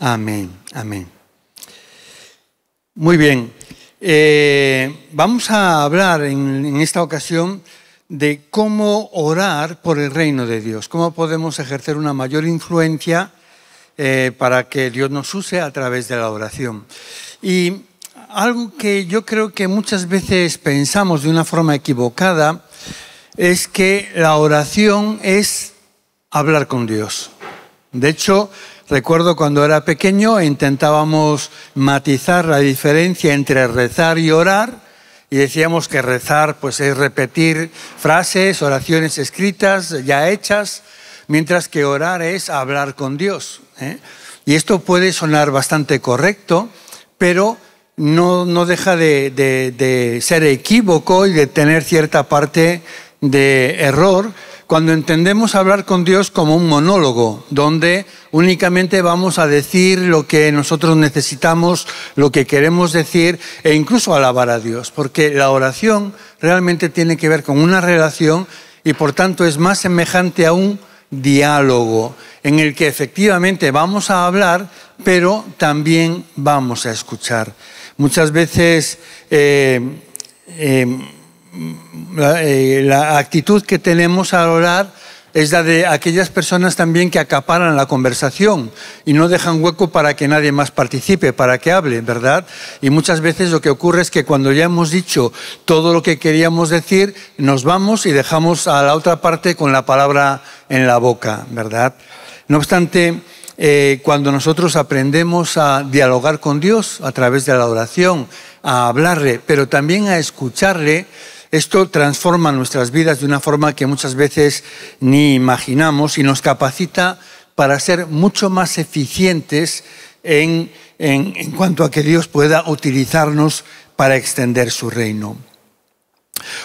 Amén, amén. Muy bien, eh, vamos a hablar en, esta ocasión de cómo orar por el reino de Dios, cómo podemos ejercer una mayor influencia eh, para que Dios nos use a través de la oración. Y algo que yo creo que muchas veces pensamos de una forma equivocada es que la oración es hablar con Dios. De hecho, Recuerdo cuando era pequeño e intentábamos matizar la diferencia entre rezar y orar y decíamos que rezar pues es repetir frases, oraciones escritas ya hechas, mientras que orar es hablar con Dios. ¿eh? Y esto puede sonar bastante correcto, pero no, deja de, de ser equívoco y de tener cierta parte de error cuando entendemos hablar con Dios como un monólogo, donde únicamente vamos a decir lo que nosotros necesitamos, lo que queremos decir e incluso alabar a Dios, porque la oración realmente tiene que ver con una relación y por tanto es más semejante a un diálogo en el que efectivamente vamos a hablar, pero también vamos a escuchar. Muchas veces... Eh, eh, la, eh, la actitud que tenemos al orar es la de aquellas personas también que acaparan la conversación y no dejan hueco para que nadie más participe, para que hable, ¿verdad? Y muchas veces lo que ocurre es que cuando ya hemos dicho todo lo que queríamos decir, nos vamos y dejamos a la otra parte con la palabra en la boca, ¿verdad? No obstante, eh, cuando nosotros aprendemos a dialogar con Dios a través de la oración, a hablarle, pero también a escucharle, esto transforma nuestras vidas de una forma que muchas veces ni imaginamos y nos capacita para ser mucho más eficientes en, cuanto a que Dios pueda utilizarnos para extender su reino.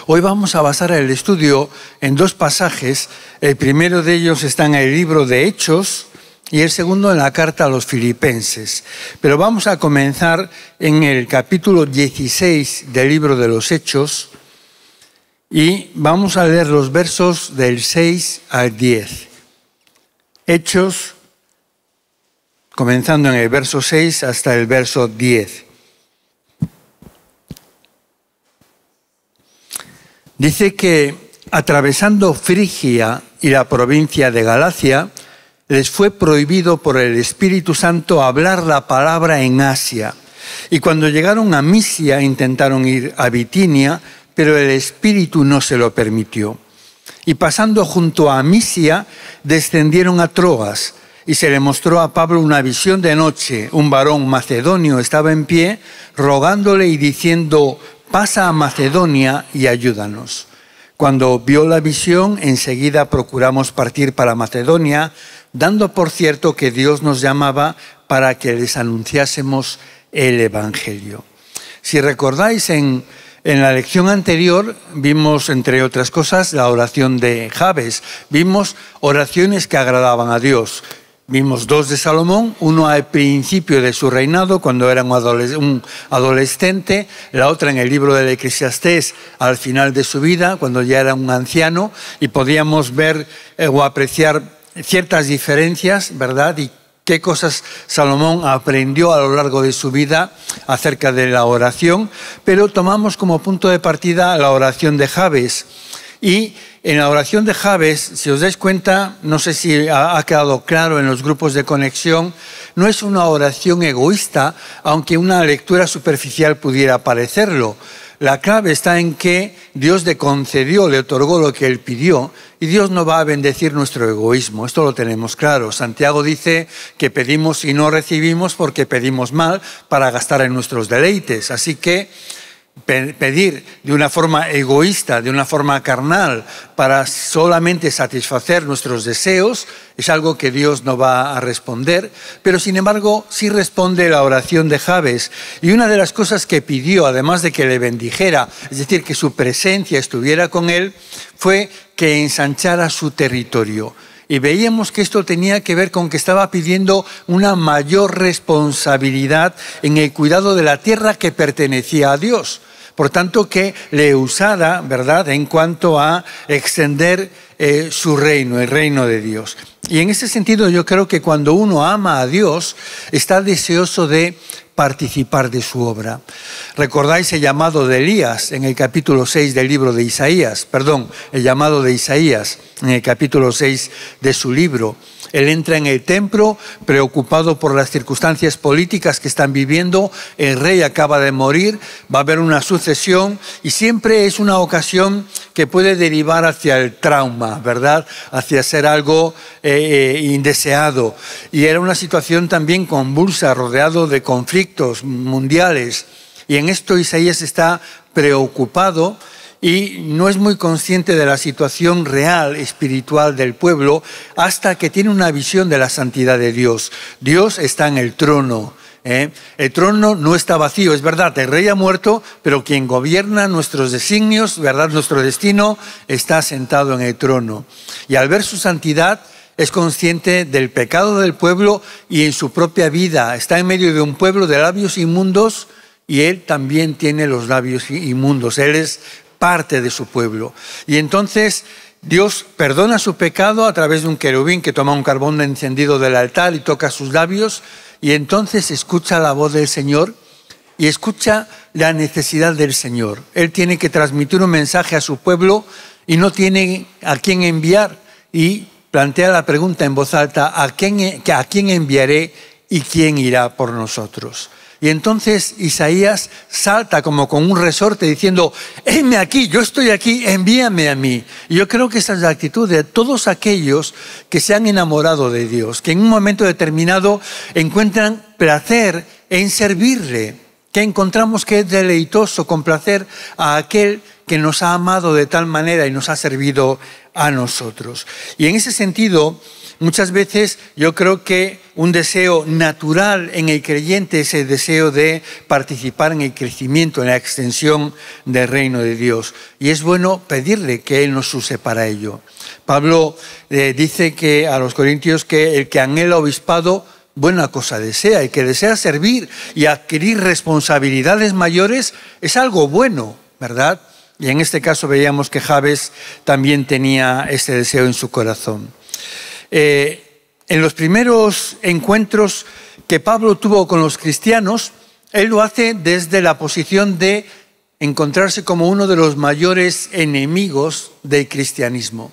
Hoy vamos a basar el estudio en dos pasajes. El primero de ellos está en el libro de Hechos, y el segundo en la carta a los filipenses. Pero vamos a comenzar en el capítulo 16 del libro de los Hechos y vamos a leer los versos del 6 al 10. Hechos, comenzando en el verso 6 hasta el verso 10. Dice que atravesando Frigia y la provincia de Galacia, les fue prohibido por el Espíritu Santo hablar la palabra en Asia. Y cuando llegaron a Misia, intentaron ir a Bitinia, pero el espíritu no se lo permitió. Y pasando junto a Misia, descendieron a Troas, y se le mostró a Pablo una visión de noche. Un varón macedonio estaba en pie, rogándole y diciendo, pasa a Macedonia y ayúdanos. Cuando vio la visión, enseguida procuramos partir para Macedonia, dando por cierto que Dios nos llamaba para que les anunciásemos el Evangelio. Si recordáis en en la lección anterior vimos, entre otras cosas, la oración de Javes, Vimos oraciones que agradaban a Dios. Vimos dos de Salomón, uno al principio de su reinado, cuando era un adolescente, la otra en el libro de Eclesiastés, al final de su vida, cuando ya era un anciano, y podíamos ver eh, o apreciar ciertas diferencias, ¿verdad? qué cosas Salomón aprendió a lo largo de su vida acerca de la oración, pero tomamos como punto de partida la oración de Javes. Y en la oración de Javes, si os dais cuenta, no sé si ha quedado claro en los grupos de conexión, no es una oración egoísta, aunque una lectura superficial pudiera parecerlo. La clave está en que Dios le concedió, le otorgó lo que él pidió y Dios no va a bendecir nuestro egoísmo. Esto lo tenemos claro. Santiago dice que pedimos y no recibimos porque pedimos mal para gastar en nuestros deleites. Así que pedir de una forma egoísta, de una forma carnal, para solamente satisfacer nuestros deseos, es algo que Dios no va a responder, pero sin embargo sí responde la oración de Jabes. Y una de las cosas que pidió, además de que le bendijera, es decir, que su presencia estuviera con él, fue que ensanchara su territorio. Y veíamos que esto tenía que ver con que estaba pidiendo una mayor responsabilidad en el cuidado de la tierra que pertenecía a Dios. Por tanto, que le usara, ¿verdad?, en cuanto a extender eh, su reino, el reino de Dios. Y en ese sentido yo creo que cuando uno ama a Dios, está deseoso de participar de su obra. Recordáis el llamado de Elías en el capítulo 6 del libro de Isaías, perdón, el llamado de Isaías en el capítulo 6 de su libro. Él entra en el templo preocupado por las circunstancias políticas que están viviendo, el rey acaba de morir, va a haber una sucesión y siempre es una ocasión que puede derivar hacia el trauma, ¿verdad? Hacia ser algo eh, eh, indeseado. Y era una situación también convulsa, rodeado de conflictos mundiales. Y en esto Isaías está preocupado y no es muy consciente de la situación real espiritual del pueblo hasta que tiene una visión de la santidad de Dios. Dios está en el trono. ¿eh? El trono no está vacío, es verdad, el rey ha muerto, pero quien gobierna nuestros designios, verdad, nuestro destino, está sentado en el trono. Y al ver su santidad, es consciente del pecado del pueblo y en su propia vida. Está en medio de un pueblo de labios inmundos y él también tiene los labios inmundos. Él es parte de su pueblo. Y entonces Dios perdona su pecado a través de un querubín que toma un carbón encendido del altar y toca sus labios y entonces escucha la voz del Señor y escucha la necesidad del Señor. Él tiene que transmitir un mensaje a su pueblo y no tiene a quién enviar y plantea la pregunta en voz alta, ¿a quién, e-, a quién enviaré y quién irá por nosotros? Y entonces Isaías salta como con un resorte diciendo, heme aquí, yo estoy aquí, envíame a mí. Y yo creo que esa es la actitud de todos aquellos que se han enamorado de Dios, que en un momento determinado encuentran placer en servirle, que encontramos que es deleitoso complacer a aquel que nos ha amado de tal manera y nos ha servido a nosotros. Y en ese sentido, muchas veces yo creo que un deseo natural en el creyente es el deseo de participar en el crecimiento, en la extensión del reino de Dios. Y es bueno pedirle que Él nos use para ello. Pablo eh, dice que a los corintios que el que anhela obispado buena cosa desea, el que desea servir y adquirir responsabilidades mayores es algo bueno, ¿verdad? Y en este caso veíamos que Javes también tenía ese deseo en su corazón. Eh, en los primeros encuentros que Pablo tuvo con los cristianos, él lo hace desde la posición de encontrarse como uno de los mayores enemigos del cristianismo.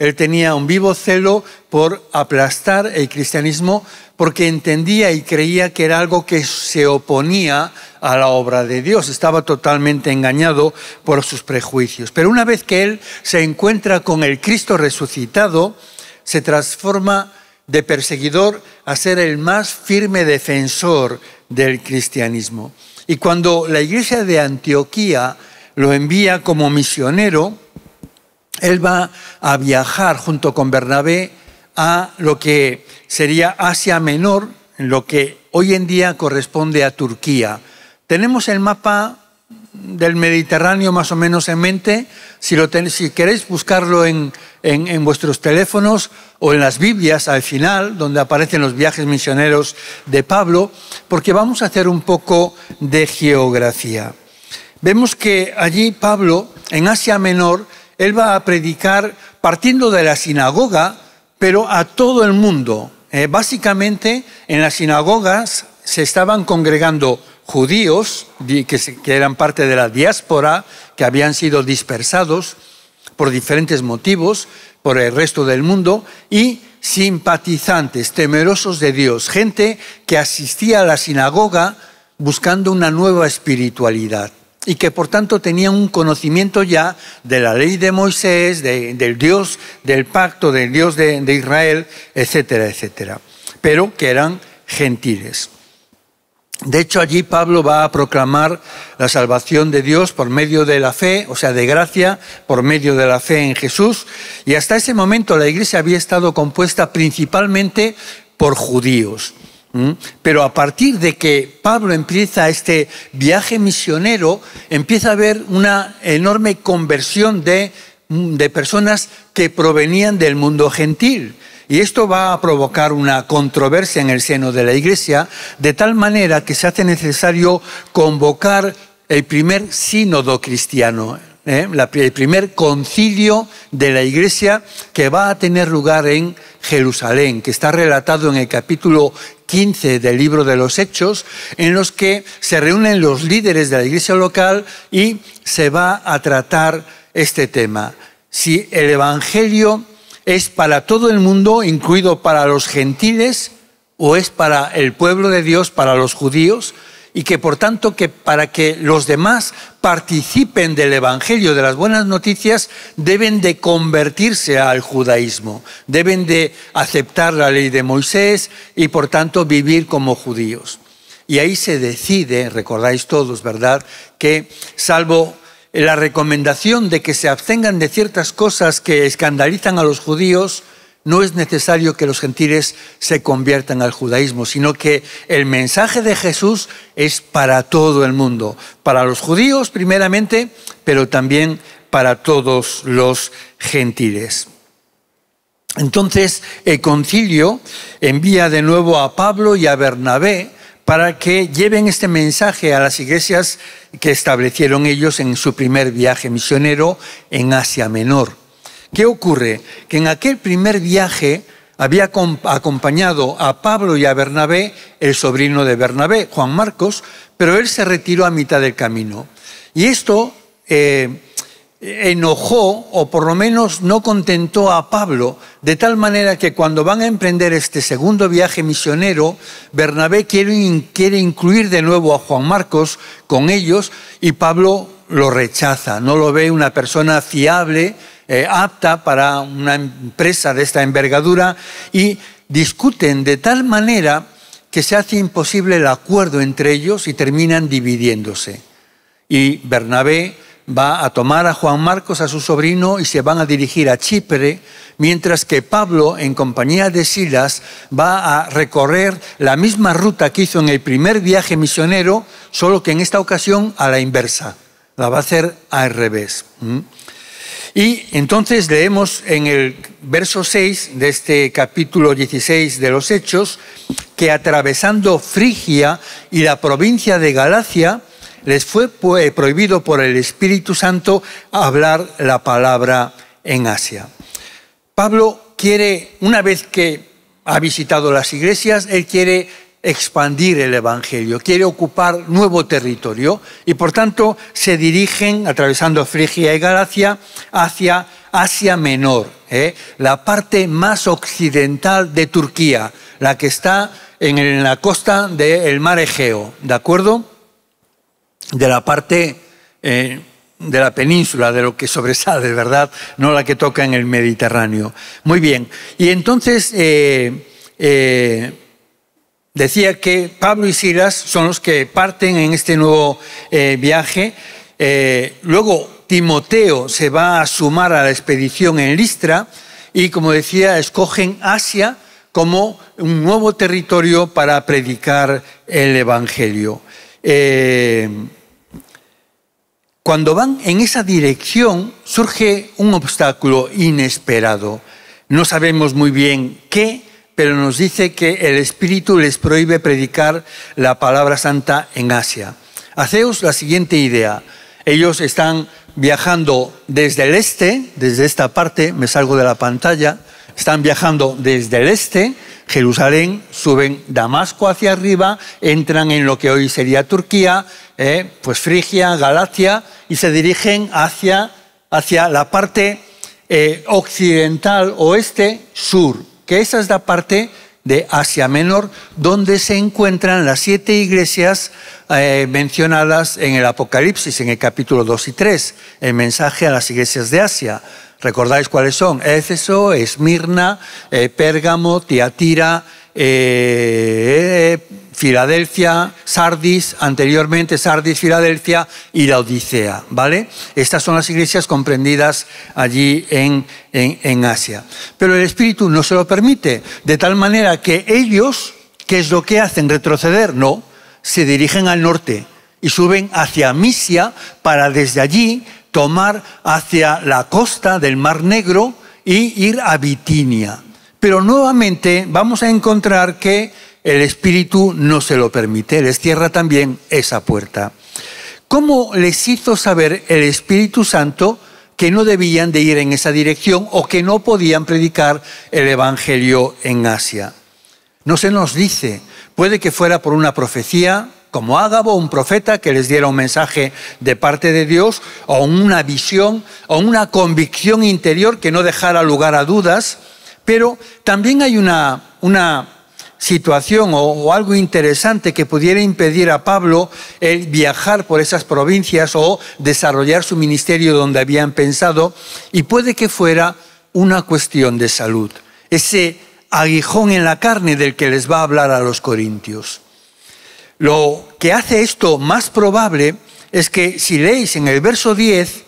Él tenía un vivo celo por aplastar el cristianismo porque entendía y creía que era algo que se oponía a la obra de Dios. Estaba totalmente engañado por sus prejuicios. Pero una vez que él se encuentra con el Cristo resucitado, se transforma de perseguidor a ser el más firme defensor del cristianismo. Y cuando la iglesia de Antioquía lo envía como misionero, él va a viajar junto con Bernabé a lo que sería Asia Menor, en lo que hoy en día corresponde a Turquía. Tenemos el mapa del Mediterráneo más o menos en mente. Si, queréis buscarlo en, vuestros teléfonos o en las Biblias al final, donde aparecen los viajes misioneros de Pablo, porque vamos a hacer un poco de geografía. Vemos que allí Pablo, en Asia Menor, él va a predicar partiendo de la sinagoga, pero a todo el mundo. Eh, básicamente, en las sinagogas se estaban congregando judíos que eran parte de la diáspora, que habían sido dispersados por diferentes motivos por el resto del mundo, y simpatizantes, temerosos de Dios, gente que asistía a la sinagoga buscando una nueva espiritualidad y que por tanto tenían un conocimiento ya de la ley de Moisés, del Dios del pacto, del Dios de Israel, etcétera, etcétera, pero que eran gentiles. De hecho, allí Pablo va a proclamar la salvación de Dios por medio de la fe, o sea, de gracia, por medio de la fe en Jesús. Y hasta ese momento la iglesia había estado compuesta principalmente por judíos. Pero a partir de que Pablo empieza este viaje misionero, empieza a haber una enorme conversión de, mm, de personas que provenían del mundo gentil. Y esto va a provocar una controversia en el seno de la Iglesia, de tal manera que se hace necesario convocar el primer sínodo cristiano ¿eh? el primer concilio de la iglesia que va a tener lugar en Jerusalén, que está relatado en el capítulo 15 del libro de los Hechos, en los que se reúnen los líderes de la iglesia local y se va a tratar este tema. Si el Evangelio es para todo el mundo, incluido para los gentiles, o es para el pueblo de Dios, para los judíos, y que por tanto que para que los demás participen del evangelio de las buenas noticias deben de convertirse al judaísmo, deben de aceptar la ley de Moisés y por tanto vivir como judíos. Y ahí se decide, recordáis todos, ¿verdad?, que salvo la recomendación de que se abstengan de ciertas cosas que escandalizan a los judíos, no es necesario que los gentiles se conviertan al judaísmo, sino que el mensaje de Jesús es para todo el mundo, para los judíos primeramente, pero también para todos los gentiles. Entonces el concilio envía de nuevo a Pablo y a Bernabé para que lleven este mensaje a las iglesias que establecieron ellos en su primer viaje misionero en Asia Menor. ¿Qué ocurre? Que en aquel primer viaje había acompañado a Pablo y a Bernabé, el sobrino de Bernabé, Juan Marcos, pero él se retiró a mitad del camino. Y esto eh, enojó, o por lo menos no contentó a Pablo, de tal manera que cuando van a emprender este segundo viaje misionero, Bernabé quiere incluir de nuevo a Juan Marcos con ellos y Pablo lo rechaza, no lo ve una persona fiable eh, apta para una empresa de esta envergadura y discuten de tal manera que se hace imposible el acuerdo entre ellos y terminan dividiéndose. Y Bernabé va a tomar a Juan Marcos, a su sobrino, y se van a dirigir a Chipre, mientras que Pablo, en compañía de Silas, va a recorrer la misma ruta que hizo en el primer viaje misionero, solo que en esta ocasión a la inversa, la va a hacer al revés. Y entonces leemos en el verso 6 de este capítulo 16 de los Hechos que atravesando Frigia y la provincia de Galacia, les fue eh, prohibido por el Espíritu Santo hablar la palabra en Asia. Pablo quiere, una vez que ha visitado las iglesias, él quiere expandir el Evangelio, quiere ocupar nuevo territorio y por tanto se dirigen, atravesando Frigia y Galacia, hacia Asia Menor, ¿eh? la parte más occidental de Turquía, la que está en la costa del mar Egeo, ¿de acuerdo? De la parte eh, de la península, de lo que sobresale, ¿verdad? No la que toca en el Mediterráneo. Muy bien, y entonces... Eh, Decía que Pablo y Silas son los que parten en este nuevo eh, viaje. Eh, luego Timoteo se va a sumar a la expedición en Listra y, como decía, escogen Asia como un nuevo territorio para predicar el Evangelio. Eh, cuando van en esa dirección surge un obstáculo inesperado. No sabemos muy bien qué, pero nos dice que el Espíritu les prohíbe predicar la palabra santa en Asia. Haceos la siguiente idea. Ellos están viajando desde el este, desde esta parte, me salgo de la pantalla, están viajando desde el este, Jerusalén, suben Damasco hacia arriba, entran en lo que hoy sería Turquía, eh, pues Frigia, Galacia, y se dirigen hacia, hacia la parte eh, occidental, oeste, sur que esa es la parte de Asia Menor, donde se encuentran las siete iglesias eh, mencionadas en el Apocalipsis, en el capítulo 2 y 3, el mensaje a las iglesias de Asia. ¿Recordáis cuáles son? Éfeso, Esmirna, eh, Pérgamo, Tiatira, eh, Filadelfia, Sardis, anteriormente Sardis, Filadelfia y la Odisea, ¿vale? Estas son las iglesias comprendidas allí en, Asia. Pero el Espíritu no se lo permite, de tal manera que ellos, ¿qué es lo que hacen? ¿Retroceder? No, se dirigen al norte y suben hacia Misia para desde allí tomar hacia la costa del Mar Negro y ir a Bitinia. Pero nuevamente vamos a encontrar que el Espíritu no se lo permite, les cierra también esa puerta. ¿Cómo les hizo saber el Espíritu Santo que no debían de ir en esa dirección o que no podían predicar el Evangelio en Asia? No se nos dice, puede que fuera por una profecía, como Ágabo, un profeta que les diera un mensaje de parte de Dios, o una visión, o una convicción interior que no dejara lugar a dudas, pero también hay una, una situación o, algo interesante que pudiera impedir a Pablo el viajar por esas provincias o desarrollar su ministerio donde habían pensado, y puede que fuera una cuestión de salud, ese aguijón en la carne del que les va a hablar a los corintios. Lo que hace esto más probable es que si leéis en el verso 10,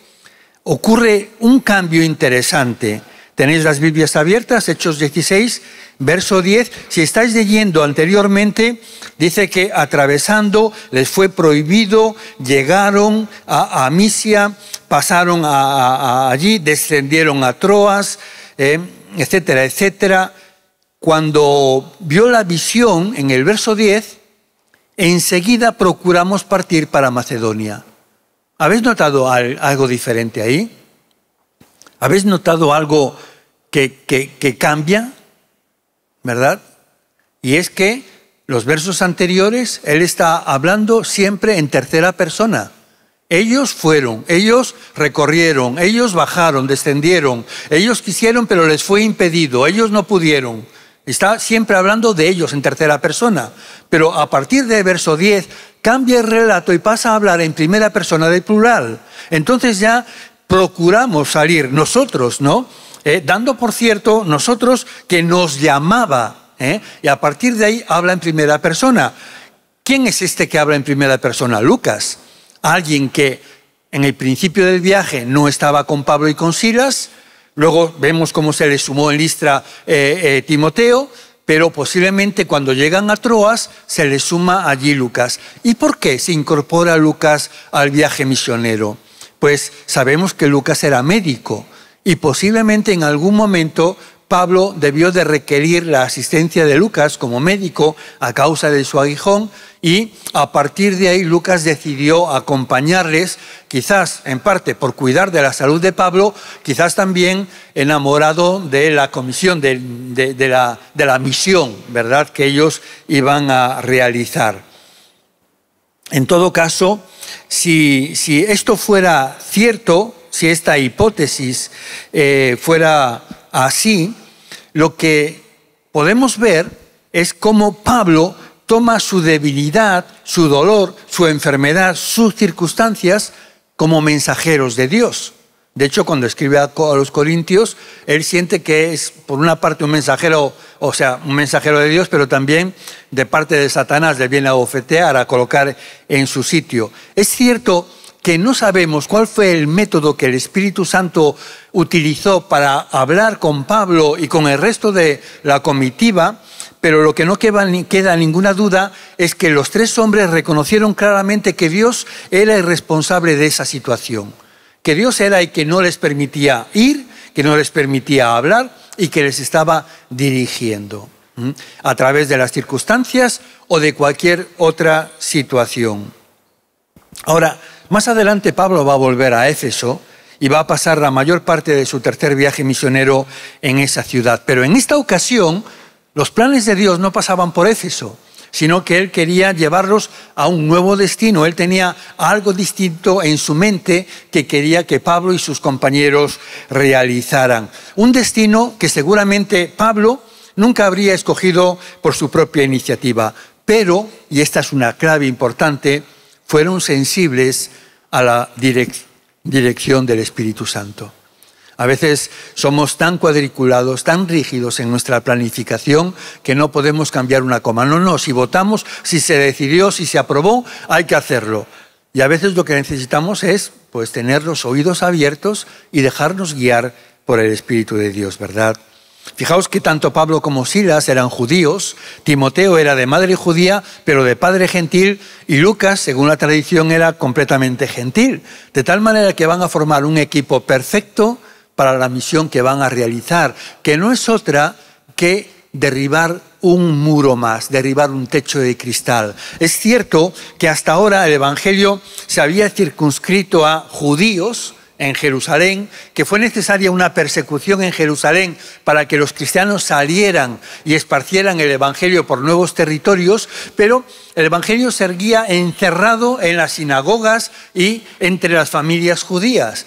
ocurre un cambio interesante. Tenéis las Biblias abiertas, Hechos 16, verso 10, si estáis leyendo anteriormente, dice que atravesando les fue prohibido, llegaron a, Misia, pasaron allí, descendieron a Troas, eh, etcétera, etcétera. Cuando vio la visión en el verso 10, enseguida procuramos partir para Macedonia. ¿Habéis notado algo diferente ahí? ¿Habéis notado algo que, que cambia? ¿verdad? Y es que los versos anteriores, él está hablando siempre en tercera persona. Ellos fueron, ellos recorrieron, ellos bajaron, descendieron, ellos quisieron, pero les fue impedido, ellos no pudieron. Está siempre hablando de ellos en tercera persona. Pero a partir del verso 10 cambia el relato y pasa a hablar en primera persona del plural. Entonces ya procuramos salir nosotros, ¿no? Eh, dando por cierto nosotros que nos llamaba, eh, y a partir de ahí habla en primera persona. ¿Quién es este que habla en primera persona? Lucas, alguien que en el principio del viaje no estaba con Pablo y con Silas, luego vemos cómo se le sumó en Listra eh, Timoteo, pero posiblemente cuando llegan a Troas se le suma allí Lucas. ¿Y por qué se incorpora Lucas al viaje misionero? Pues sabemos que Lucas era médico y posiblemente en algún momento Pablo debió de requerir la asistencia de Lucas como médico a causa de su aguijón y a partir de ahí Lucas decidió acompañarles, quizás en parte por cuidar de la salud de Pablo, quizás también enamorado de la comisión, de, la, de la, misión, ¿verdad?, que ellos iban a realizar. En todo caso, si, si esto fuera cierto, si esta hipótesis eh, fuera así, lo que podemos ver es cómo Pablo toma su debilidad, su dolor, su enfermedad, sus circunstancias como mensajeros de Dios. De hecho, cuando escribe a los Corintios, él siente que es, por una parte, un mensajero, o sea, un mensajero de Dios, pero también de parte de Satanás, le viene a ofetear, a colocar en su sitio. Es cierto que no sabemos cuál fue el método que el Espíritu Santo utilizó para hablar con Pablo y con el resto de la comitiva, pero lo que no queda, ninguna duda es que los tres hombres reconocieron claramente que Dios era el responsable de esa situación, que Dios era el que no les permitía ir, que no les permitía hablar y que les estaba dirigiendo a través de las circunstancias o de cualquier otra situación. Ahora, más adelante Pablo va a volver a Éfeso y va a pasar la mayor parte de su tercer viaje misionero en esa ciudad. Pero en esta ocasión los planes de Dios no pasaban por Éfeso, sino que él quería llevarlos a un nuevo destino. Él tenía algo distinto en su mente que quería que Pablo y sus compañeros realizaran. Un destino que seguramente Pablo nunca habría escogido por su propia iniciativa. Pero, y esta es una clave importante, fueron sensibles a la dirección del Espíritu Santo. A veces somos tan cuadriculados, tan rígidos en nuestra planificación que no podemos cambiar una coma. No, no, si votamos, si se decidió, si se aprobó, hay que hacerlo. Y a veces lo que necesitamos es pues tener los oídos abiertos y dejarnos guiar por el espíritu de Dios, ¿verdad? Fijaos que tanto Pablo como Silas eran judíos, Timoteo era de madre judía, pero de padre gentil, y Lucas, según la tradición, era completamente gentil, de tal manera que van a formar un equipo perfecto para la misión que van a realizar, que no es otra que derribar un muro más, derribar un techo de cristal. Es cierto que hasta ahora el Evangelio se había circunscrito a judíos, en Jerusalén, que fue necesaria una persecución en Jerusalén para que los cristianos salieran y esparcieran el Evangelio por nuevos territorios, pero el Evangelio se encerrado en las sinagogas y entre las familias judías.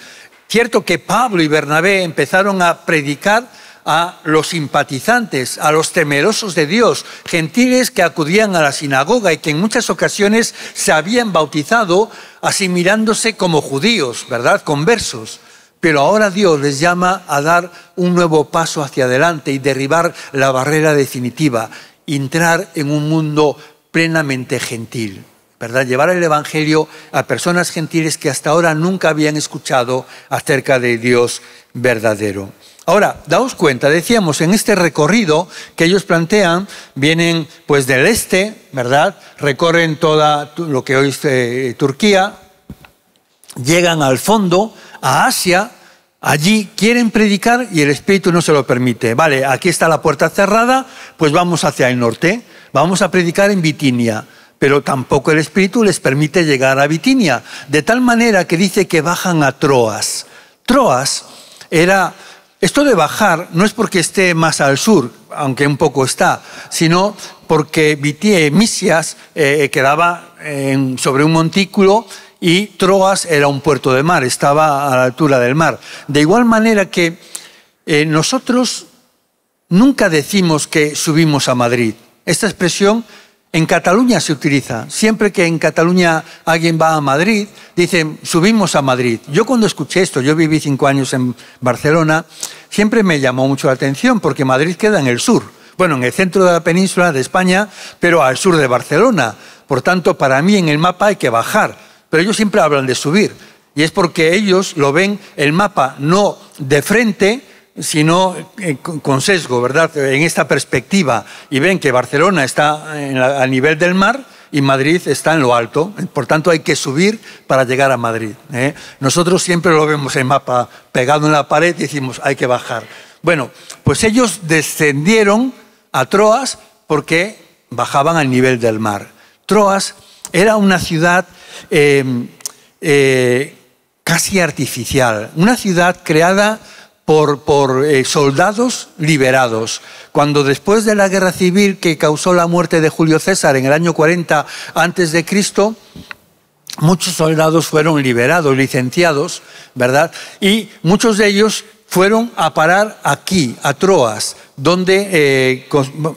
Cierto que Pablo y Bernabé empezaron a predicar a los simpatizantes, a los temerosos de Dios, gentiles que acudían a la sinagoga y que en muchas ocasiones se habían bautizado asimilándose como judíos, ¿verdad? Conversos. Pero ahora Dios les llama a dar un nuevo paso hacia adelante y derribar la barrera definitiva, entrar en un mundo plenamente gentil. ¿verdad? Llevar el Evangelio a personas gentiles que hasta ahora nunca habían escuchado acerca de Dios verdadero. Ahora, daos cuenta, decíamos, en este recorrido que ellos plantean, vienen pues del este, ¿verdad? Recorren toda lo que hoy es eh, Turquía, llegan al fondo, a Asia, Allí quieren predicar y el Espíritu no se lo permite. Vale, aquí está la puerta cerrada, pues vamos hacia el norte. Vamos a predicar en Bitinia pero tampoco el Espíritu les permite llegar a Bitinia, de tal manera que dice que bajan a Troas. Troas era, esto de bajar no es porque esté más al sur, aunque un poco está, sino porque Misias eh, quedaba sobre un montículo y Troas era un puerto de mar, estaba a la altura del mar. De igual manera que eh, nosotros nunca decimos que subimos a Madrid. Esta expresión en Cataluña se utiliza. Siempre que en Cataluña alguien va a Madrid, dicen, subimos a Madrid. Yo cuando escuché esto, yo viví cinco años en Barcelona, siempre me llamó mucho la atención porque Madrid queda en el sur. Bueno, en el centro de la península de España, pero al sur de Barcelona. Por tanto, para mí en el mapa hay que bajar. Pero ellos siempre hablan de subir. Y es porque ellos lo ven el mapa no de frente, sino eh, con sesgo, ¿verdad? En esta perspectiva y ven que Barcelona está a nivel del mar y Madrid está en lo alto, por tanto hay que subir para llegar a Madrid. ¿eh? Nosotros siempre lo vemos en mapa pegado en la pared y decimos hay que bajar. Bueno, pues ellos descendieron a Troas porque bajaban al nivel del mar. Troas era una ciudad eh, casi artificial, una ciudad creada por, eh, soldados liberados. Cuando después de la guerra civil que causó la muerte de Julio César en el año 40 antes de Cristo, muchos soldados fueron liberados, licenciados, ¿verdad? Y muchos de ellos fueron a parar aquí, a Troas, donde... Eh,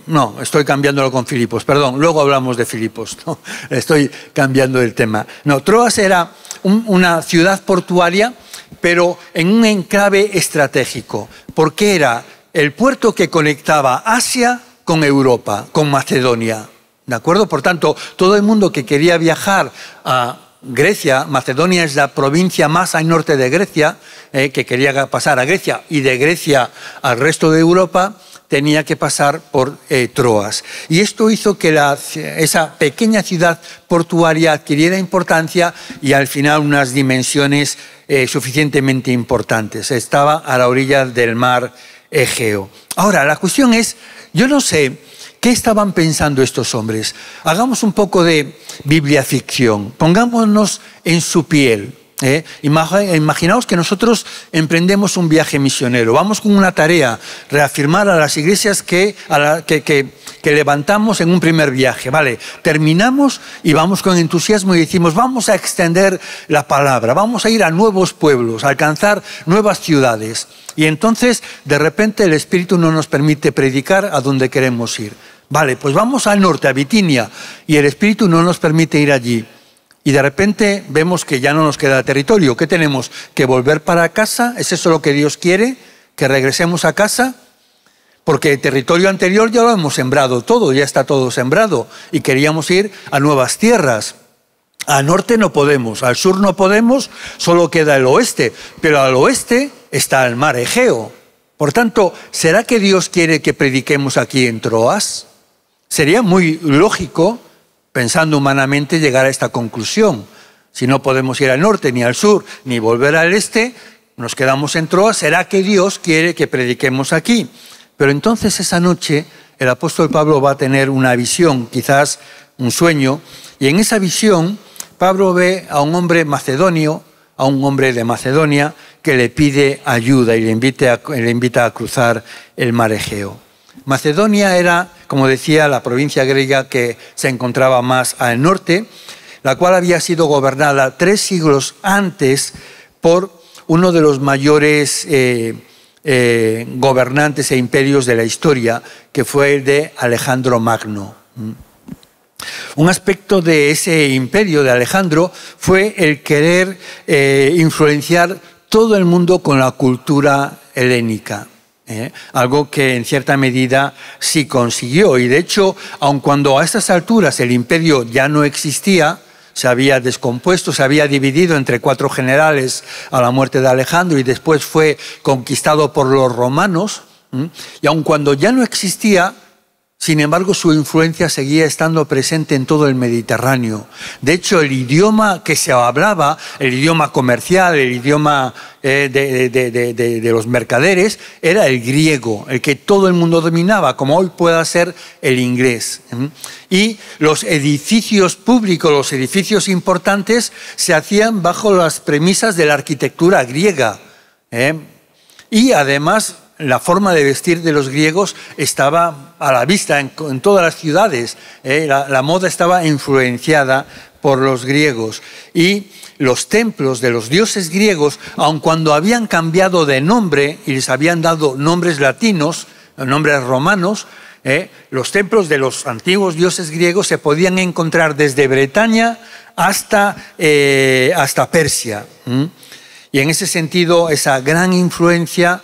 no, estoy cambiándolo con Filipos, perdón, luego hablamos de Filipos, estoy cambiando el tema. No, Troas era una ciudad portuaria pero en un enclave estratégico, porque era el puerto que conectaba Asia con Europa, con Macedonia. ¿De acuerdo? Por tanto, todo el mundo que quería viajar a Grecia, Macedonia es la provincia más al norte de Grecia, eh, que quería pasar a Grecia y de Grecia al resto de Europa, tenía que pasar por eh, Troas. Y esto hizo que esa pequeña ciudad portuaria adquiriera importancia y al final unas dimensiones eh, suficientemente importantes. Estaba a la orilla del mar Egeo. Ahora, la cuestión es, yo no sé qué estaban pensando estos hombres. Hagamos un poco de Biblia ficción, pongámonos en su piel. ¿eh? imaginaos que nosotros emprendemos un viaje misionero, vamos con una tarea, reafirmar a las iglesias que, levantamos en un primer viaje, ¿vale? Terminamos y vamos con entusiasmo y decimos, vamos a extender la palabra, vamos a ir a nuevos pueblos, a alcanzar nuevas ciudades. Y entonces, de repente, el Espíritu no nos permite predicar a donde queremos ir. Vale, pues vamos al norte, a Bitinia, y el Espíritu no nos permite ir allí y de repente vemos que ya no nos queda territorio. ¿Qué tenemos? ¿Que volver para casa? ¿Es eso lo que Dios quiere? ¿Que regresemos a casa? Porque el territorio anterior ya lo hemos sembrado todo, ya está todo sembrado y queríamos ir a nuevas tierras. Al norte no podemos, al sur no podemos, solo queda el oeste, pero al oeste está el mar Egeo. Por tanto, ¿será que Dios quiere que prediquemos aquí en Troas? Sería muy lógico pensando humanamente, llegar a esta conclusión. Si no podemos ir al norte, ni al sur, ni volver al este, nos quedamos en Troa, será que Dios quiere que prediquemos aquí. Pero entonces esa noche el apóstol Pablo va a tener una visión, quizás un sueño, y en esa visión Pablo ve a un hombre macedonio, a un hombre de Macedonia, que le pide ayuda y le invita a, le invita a cruzar el mar Egeo. Macedonia era, como decía, la provincia griega que se encontraba más al norte, la cual había sido gobernada tres siglos antes por uno de los mayores eh, eh, gobernantes e imperios de la historia, que fue el de Alejandro Magno. Mm. Un aspecto de ese imperio de Alejandro fue el querer eh, influenciar todo el mundo con la cultura helénica. ¿eh? algo que en cierta medida sí consiguió. Y de hecho, aun cuando a estas alturas el imperio ya no existía, se había descompuesto, se había dividido entre cuatro generales a la muerte de Alejandro y después fue conquistado por los romanos, y aun cuando ya no existía, sin embargo, su influencia seguía estando presente en todo el Mediterráneo. De hecho, el idioma que se hablaba, el idioma comercial, el idioma eh, de, los mercaderes, era el griego, el que todo el mundo dominaba, como hoy pueda ser el inglés. Y los edificios públicos, los edificios importantes, se hacían bajo las premisas de la arquitectura griega. ¿eh? Y además la forma de vestir de los griegos estaba a la vista en, todas las ciudades. ¿eh? La, moda estaba influenciada por los griegos. Y los templos de los dioses griegos, aun cuando habían cambiado de nombre y les habían dado nombres latinos, nombres romanos, ¿eh? los templos de los antiguos dioses griegos se podían encontrar desde Bretaña hasta, eh, hasta Persia. Y en ese sentido, esa gran influencia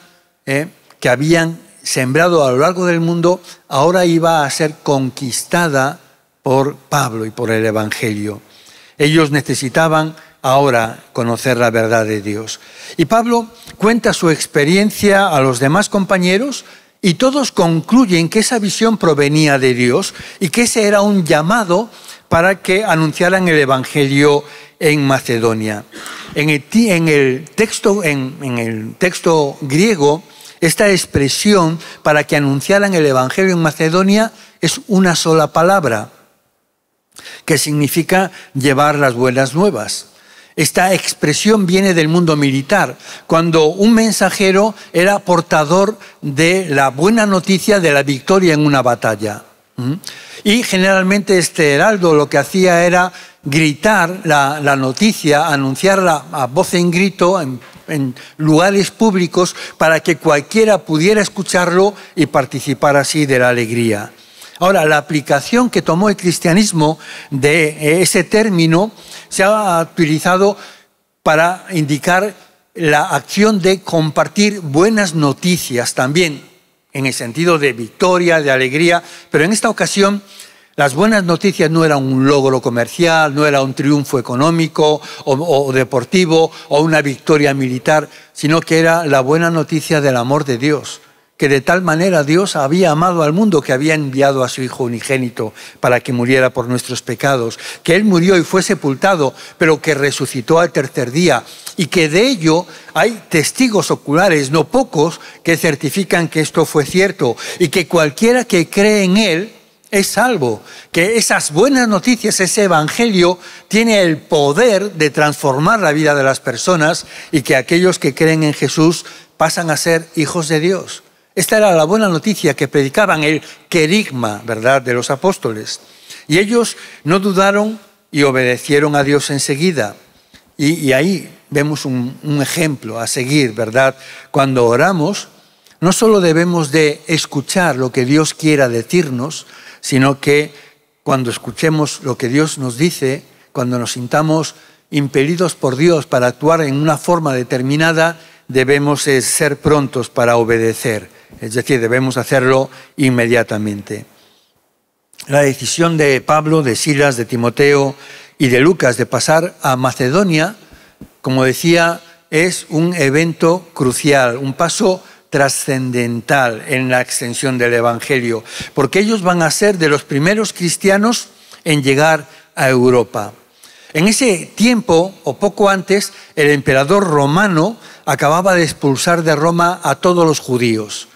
que habían sembrado a lo largo del mundo, ahora iba a ser conquistada por Pablo y por el Evangelio. Ellos necesitaban ahora conocer la verdad de Dios. Y Pablo cuenta su experiencia a los demás compañeros y todos concluyen que esa visión provenía de Dios y que ese era un llamado para que anunciaran el Evangelio en Macedonia. En el, en el texto, en, en el texto griego, esta expresión para que anunciaran el Evangelio en Macedonia es una sola palabra, que significa llevar las buenas nuevas. Esta expresión viene del mundo militar, cuando un mensajero era portador de la buena noticia de la victoria en una batalla. ¿Mm? Y generalmente este heraldo lo que hacía era gritar la, noticia, anunciarla a voz en grito, en, en lugares públicos, para que cualquiera pudiera escucharlo y participar así de la alegría. Ahora, la aplicación que tomó el cristianismo de eh, ese término se ha utilizado para indicar la acción de compartir buenas noticias también, en el sentido de victoria, de alegría, pero en esta ocasión las buenas noticias no eran un logro comercial, no era un triunfo económico o, o, deportivo o una victoria militar, sino que era la buena noticia del amor de Dios, que de tal manera Dios había amado al mundo que había enviado a su Hijo unigénito para que muriera por nuestros pecados, que Él murió y fue sepultado, pero que resucitó al tercer día y que de ello hay testigos oculares, no pocos, que certifican que esto fue cierto y que cualquiera que cree en Él, es salvo, que esas buenas noticias, ese Evangelio, tiene el poder de transformar la vida de las personas y que aquellos que creen en Jesús pasan a ser hijos de Dios. Esta era la buena noticia que predicaban el querigma, ¿verdad?, de los apóstoles. Y ellos no dudaron y obedecieron a Dios enseguida. Y, ahí vemos un, ejemplo a seguir, ¿verdad? Cuando oramos, no solo debemos de escuchar lo que Dios quiera decirnos, sino que cuando escuchemos lo que Dios nos dice, cuando nos sintamos impelidos por Dios para actuar en una forma determinada, debemos eh, ser prontos para obedecer, es decir, debemos hacerlo inmediatamente. La decisión de Pablo, de Silas, de Timoteo y de Lucas de pasar a Macedonia, como decía, es un evento crucial, un paso trascendental en la extensión del Evangelio, porque ellos van a ser de los primeros cristianos en llegar a Europa. En ese tiempo, o poco antes, el emperador romano acababa de expulsar de Roma a todos los judíos.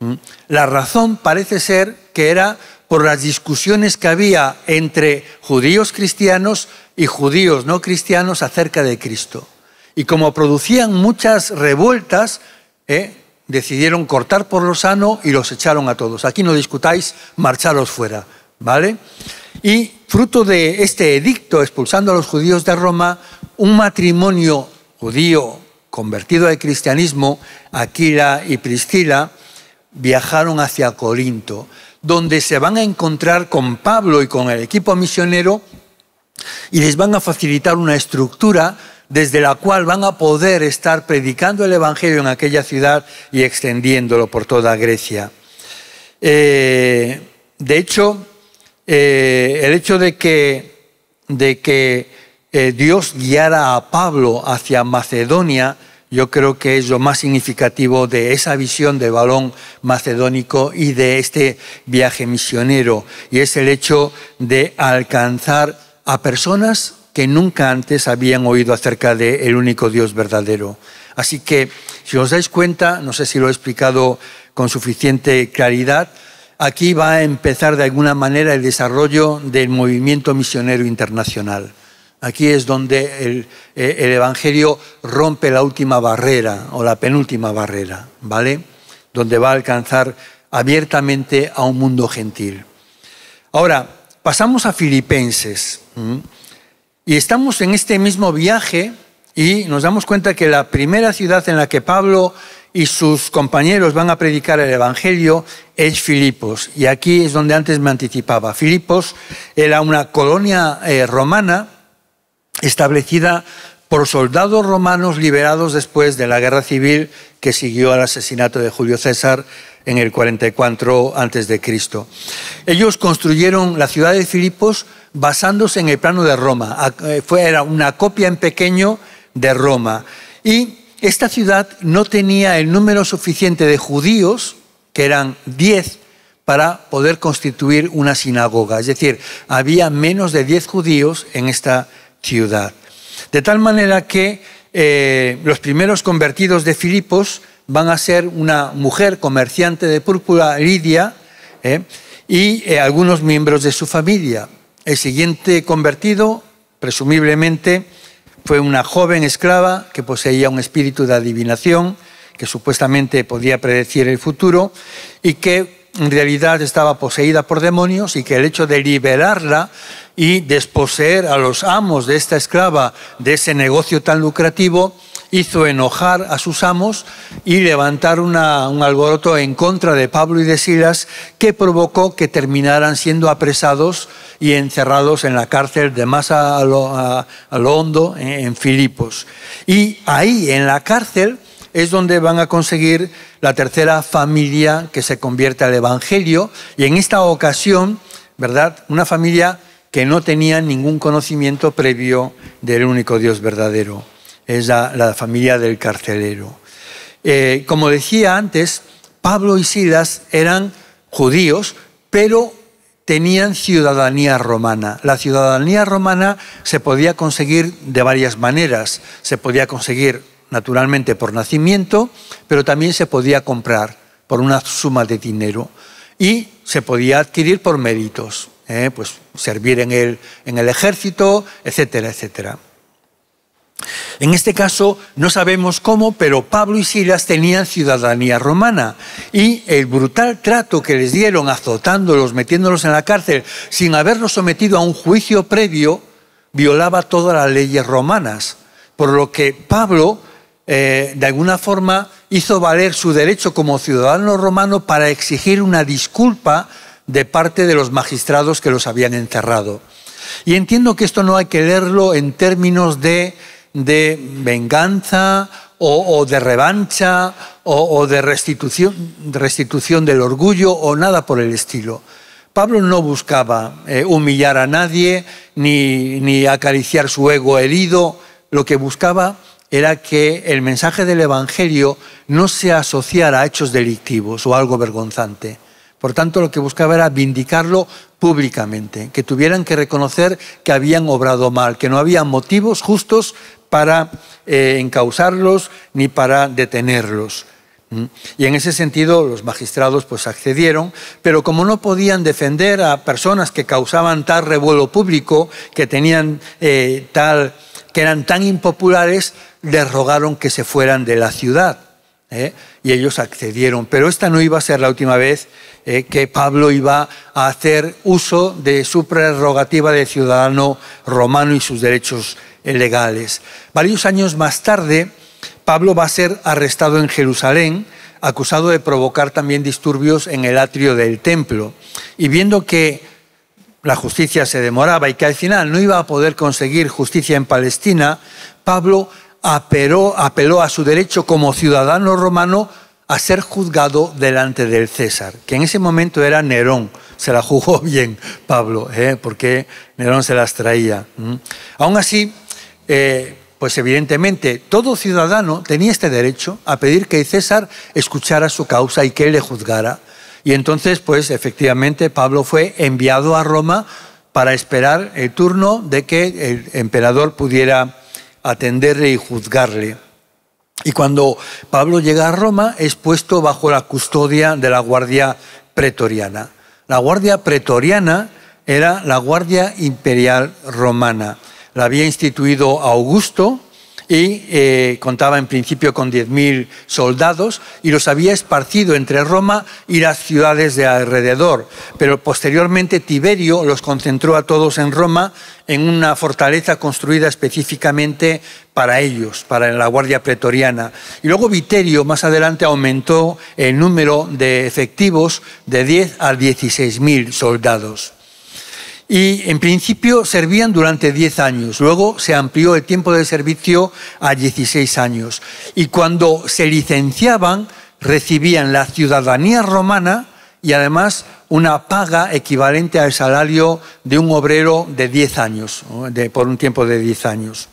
¿Mm? La razón parece ser que era por las discusiones que había entre judíos cristianos y judíos no cristianos acerca de Cristo. Y como producían muchas revueltas, ¿eh? decidieron cortar por lo sano y los echaron a todos. Aquí no discutáis, marcharos fuera, ¿vale? Y fruto de este edicto expulsando a los judíos de Roma, un matrimonio judío convertido al cristianismo, Aquila y Priscila, viajaron hacia Corinto, donde se van a encontrar con Pablo y con el equipo misionero y les van a facilitar una estructura desde la cual van a poder estar predicando el Evangelio en aquella ciudad y extendiéndolo por toda Grecia. Eh, de hecho, eh, el hecho de que, de que eh, Dios guiara a Pablo hacia Macedonia, yo creo que es lo más significativo de esa visión de balón macedónico y de este viaje misionero, y es el hecho de alcanzar a personas que nunca antes habían oído acerca del único Dios verdadero. Así que, si os dais cuenta, no sé si lo he explicado con suficiente claridad, aquí va a empezar de alguna manera el desarrollo del movimiento misionero internacional. Aquí es donde el, eh, Evangelio rompe la última barrera o la penúltima barrera, ¿vale? Donde va a alcanzar abiertamente a un mundo gentil. Ahora, pasamos a Filipenses. Y estamos en este mismo viaje y nos damos cuenta que la primera ciudad en la que Pablo y sus compañeros van a predicar el Evangelio es Filipos. Y aquí es donde antes me anticipaba. Filipos era una colonia eh, romana establecida por soldados romanos liberados después de la guerra civil que siguió al asesinato de Julio César en el 44 a.C. Ellos construyeron la ciudad de Filipos basándose en el plano de Roma. Eh, era una copia en pequeño de Roma. Y esta ciudad no tenía el número suficiente de judíos, que eran 10, para poder constituir una sinagoga. Es decir, había menos de 10 judíos en esta ciudad. De tal manera que eh, los primeros convertidos de Filipos van a ser una mujer comerciante de púrpura, Lidia, eh, y algunos miembros de su familia. El siguiente convertido, presumiblemente, fue una joven esclava que poseía un espíritu de adivinación, que supuestamente podía predecir el futuro y que en realidad estaba poseída por demonios y que el hecho de liberarla y desposeer a los amos de esta esclava de ese negocio tan lucrativo hizo enojar a sus amos y levantar un alboroto en contra de Pablo y de Silas que provocó que terminaran siendo apresados y encerrados en la cárcel de más a lo, hondo eh, en Filipos. Y ahí, en la cárcel, es donde van a conseguir la tercera familia que se convierte al Evangelio. Y en esta ocasión, ¿verdad? Una familia que no tenía ningún conocimiento previo del único Dios verdadero es la, familia del carcelero. Eh, como decía antes, Pablo y Silas eran judíos, pero tenían ciudadanía romana. La ciudadanía romana se podía conseguir de varias maneras. Se podía conseguir naturalmente por nacimiento, pero también se podía comprar por una suma de dinero y se podía adquirir por méritos, eh, pues servir en el, en el ejército, etcétera, etcétera. En este caso no sabemos cómo, pero Pablo y Silas tenían ciudadanía romana y el brutal trato que les dieron azotándolos, metiéndolos en la cárcel sin haberlos sometido a un juicio previo, violaba todas las leyes romanas. Por lo que Pablo, eh, de alguna forma, hizo valer su derecho como ciudadano romano para exigir una disculpa de parte de los magistrados que los habían encerrado. Y entiendo que esto no hay que leerlo en términos de de venganza o, de revancha o, de restitución, restitución del orgullo o nada por el estilo. Pablo no buscaba eh, humillar a nadie ni, acariciar su ego herido, lo que buscaba era que el mensaje del Evangelio no se asociara a hechos delictivos o algo vergonzante. Por tanto, lo que buscaba era vindicarlo públicamente, que tuvieran que reconocer que habían obrado mal, que no había motivos justos para encausarlos eh, encauzarlos ni para detenerlos. Mm. Y en ese sentido los magistrados pues accedieron, pero como no podían defender a personas que causaban tal revuelo público, que tenían eh, tal, que eran tan impopulares, les rogaron que se fueran de la ciudad. ¿eh? Y ellos accedieron. Pero esta no iba a ser la última vez que Pablo iba a hacer uso de su prerrogativa de ciudadano romano y sus derechos legales. Varios años más tarde, Pablo va a ser arrestado en Jerusalén, acusado de provocar también disturbios en el atrio del templo. Y viendo que la justicia se demoraba y que al final no iba a poder conseguir justicia en Palestina, Pablo apeló, a su derecho como ciudadano romano a ser juzgado delante del César, que en ese momento era Nerón. Se la jugó bien Pablo, ¿eh? porque Nerón se las traía. Aún así, eh, pues evidentemente todo ciudadano tenía este derecho a pedir que César escuchara su causa y que él le juzgara. Y entonces, pues efectivamente, Pablo fue enviado a Roma para esperar el turno de que el emperador pudiera atenderle y juzgarle. Y cuando Pablo llega a Roma es puesto bajo la custodia de la Guardia Pretoriana. La Guardia Pretoriana era la Guardia Imperial Romana la había instituido Augusto y eh, contaba en principio con 10.000 soldados y los había esparcido entre Roma y las ciudades de alrededor. Pero posteriormente Tiberio los concentró a todos en Roma en una fortaleza construida específicamente para ellos, para la Guardia Pretoriana. Y luego Viterio más adelante aumentó el número de efectivos de diez a 16.000 soldados y en principio servían durante 10 años. Luego se amplió el tiempo de servicio a 16 años. Y cuando se licenciaban, recibían la ciudadanía romana y además una paga equivalente al salario de un obrero de 10 años, de, por un tiempo de 10 años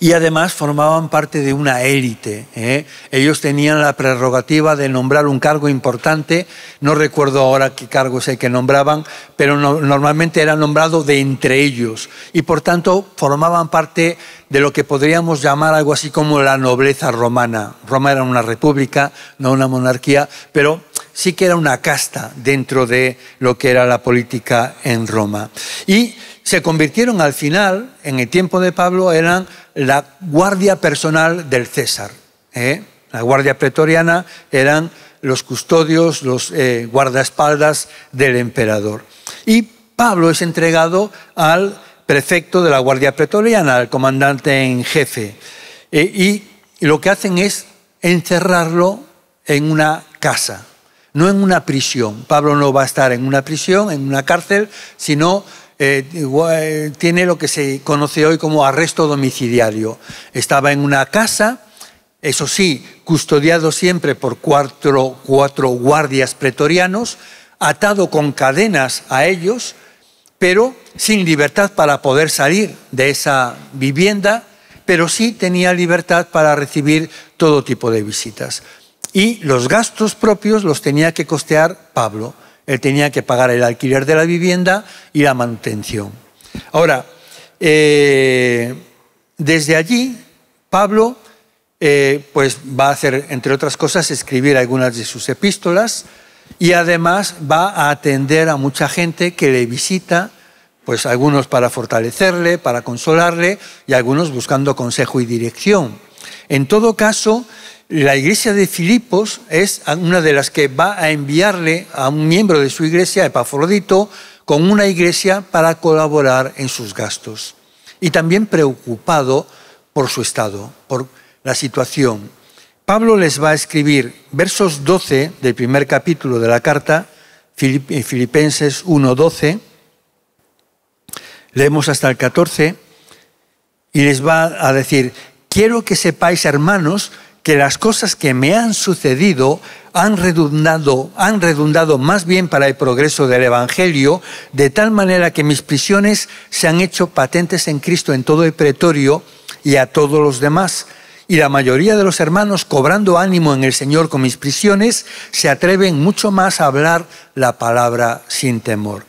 y además formaban parte de una élite. ¿eh? Ellos tenían la prerrogativa de nombrar un cargo importante, no recuerdo ahora qué cargo es el que nombraban, pero normalmente era nombrado de entre ellos y por tanto formaban parte de lo que podríamos llamar algo así como la nobleza romana. Roma era una república, no una monarquía, pero sí que era una casta dentro de lo que era la política en Roma. Y se convirtieron al final, en el tiempo de Pablo, eran la guardia personal del César. ¿eh? La guardia pretoriana eran los custodios, los eh, guardaespaldas del emperador. Y Pablo es entregado al prefecto de la guardia pretoriana, al comandante en jefe. Eh, y lo que hacen es encerrarlo en una casa, no en una prisión. Pablo no va a estar en una prisión, en una cárcel, sino eh, tiene lo que se conoce hoy como arresto domiciliario. Estaba en una casa, eso sí, custodiado siempre por cuatro, cuatro guardias pretorianos, atado con cadenas a ellos, pero sin libertad para poder salir de esa vivienda, pero sí tenía libertad para recibir todo tipo de visitas. Y los gastos propios los tenía que costear Pablo. Él tenía que pagar el alquiler de la vivienda y la manutención. Ahora, eh, desde allí, Pablo eh, pues va a hacer, entre otras cosas, escribir algunas de sus epístolas y además va a atender a mucha gente que le visita, pues algunos para fortalecerle, para consolarle y algunos buscando consejo y dirección. En todo caso, la iglesia de Filipos es una de las que va a enviarle a un miembro de su iglesia, Epafrodito, con una iglesia para colaborar en sus gastos. Y también preocupado por su estado, por la situación. Pablo les va a escribir versos 12 del primer capítulo de la carta, eh, Filipenses 1.12, leemos hasta el 14, y les va a decir, quiero que sepáis, hermanos, que las cosas que me han sucedido han redundado, han redundado más bien para el progreso del Evangelio, de tal manera que mis prisiones se han hecho patentes en Cristo en todo el pretorio y a todos los demás. Y la mayoría de los hermanos, cobrando ánimo en el Señor con mis prisiones, se atreven mucho más a hablar la palabra sin temor.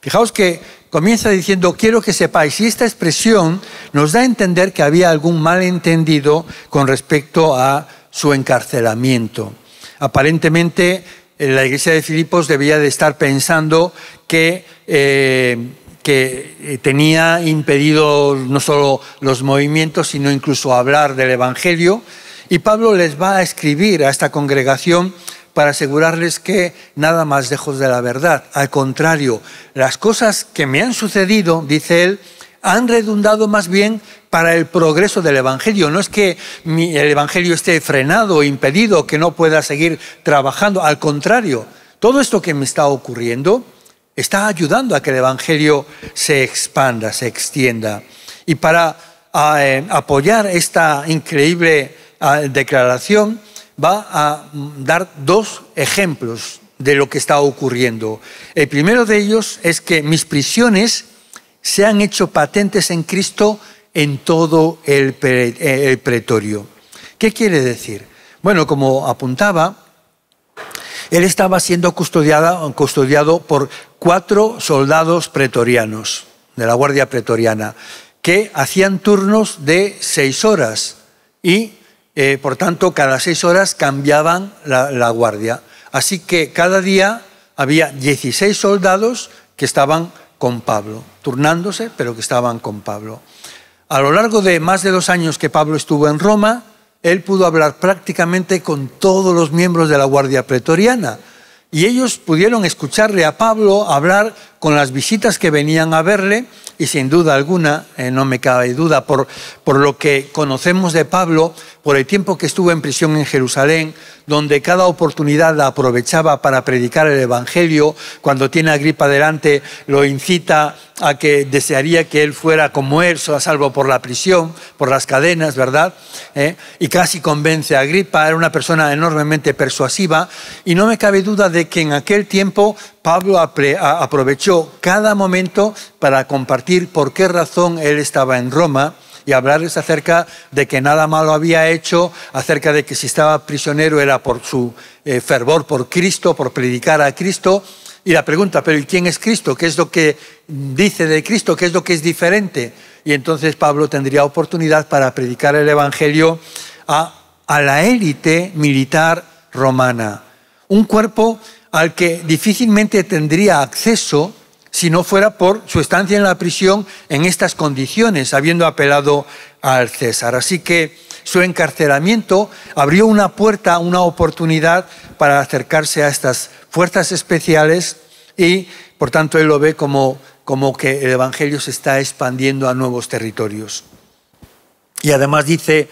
Fijaos que comienza diciendo, quiero que sepáis, y esta expresión nos da a entender que había algún malentendido con respecto a su encarcelamiento. Aparentemente, eh, la iglesia de Filipos debía de estar pensando que... Eh, que eh, tenía impedido no solo los movimientos, sino incluso hablar del Evangelio. Y Pablo les va a escribir a esta congregación para asegurarles que nada más lejos de la verdad. Al contrario, las cosas que me han sucedido, dice él, han redundado más bien para el progreso del Evangelio. No es que el Evangelio esté frenado, impedido, que no pueda seguir trabajando. Al contrario, todo esto que me está ocurriendo está ayudando a que el Evangelio se expanda, se extienda. Y para ah, eh, apoyar esta increíble ah, declaración, va a dar dos ejemplos de lo que está ocurriendo. El primero de ellos es que mis prisiones se han hecho patentes en Cristo en todo el, eh, pretorio. ¿Qué quiere decir? Bueno, como apuntaba, él estaba siendo custodiado, custodiado por cuatro soldados pretorianos de la Guardia Pretoriana que hacían turnos de seis horas y eh, por tanto, cada seis horas cambiaban la, la, guardia. Así que cada día había 16 soldados que estaban con Pablo, turnándose, pero que estaban con Pablo. A lo largo de más de dos años que Pablo estuvo en Roma, él pudo hablar prácticamente con todos los miembros de la guardia pretoriana. Y ellos pudieron escucharle a Pablo hablar con las visitas que venían a verle y sin duda alguna, eh, no me cabe duda, por, por lo que conocemos de Pablo, por el tiempo que estuvo en prisión en Jerusalén, donde cada oportunidad la aprovechaba para predicar el Evangelio, cuando tiene a Agripa delante lo incita a que desearía que él fuera como él, a salvo por la prisión, por las cadenas, ¿verdad? Eh, y casi convence a Agripa, era una persona enormemente persuasiva, y no me cabe duda de que en aquel tiempo Pablo aprovechó cada momento para compartir por qué razón él estaba en Roma y hablarles acerca de que nada malo había hecho, acerca de que si estaba prisionero era por su eh, fervor por Cristo, por predicar a Cristo. Y la pregunta, pero quién es Cristo? ¿Qué es lo que dice de Cristo? ¿Qué es lo que es diferente? Y entonces Pablo tendría oportunidad para predicar el Evangelio a, a la élite militar romana. Un cuerpo al que difícilmente tendría acceso si no fuera por su estancia en la prisión en estas condiciones, habiendo apelado al César. Así que su encarcelamiento abrió una puerta, una oportunidad para acercarse a estas fuerzas especiales y, por tanto, él lo ve como, como que el Evangelio se está expandiendo a nuevos territorios. Y además dice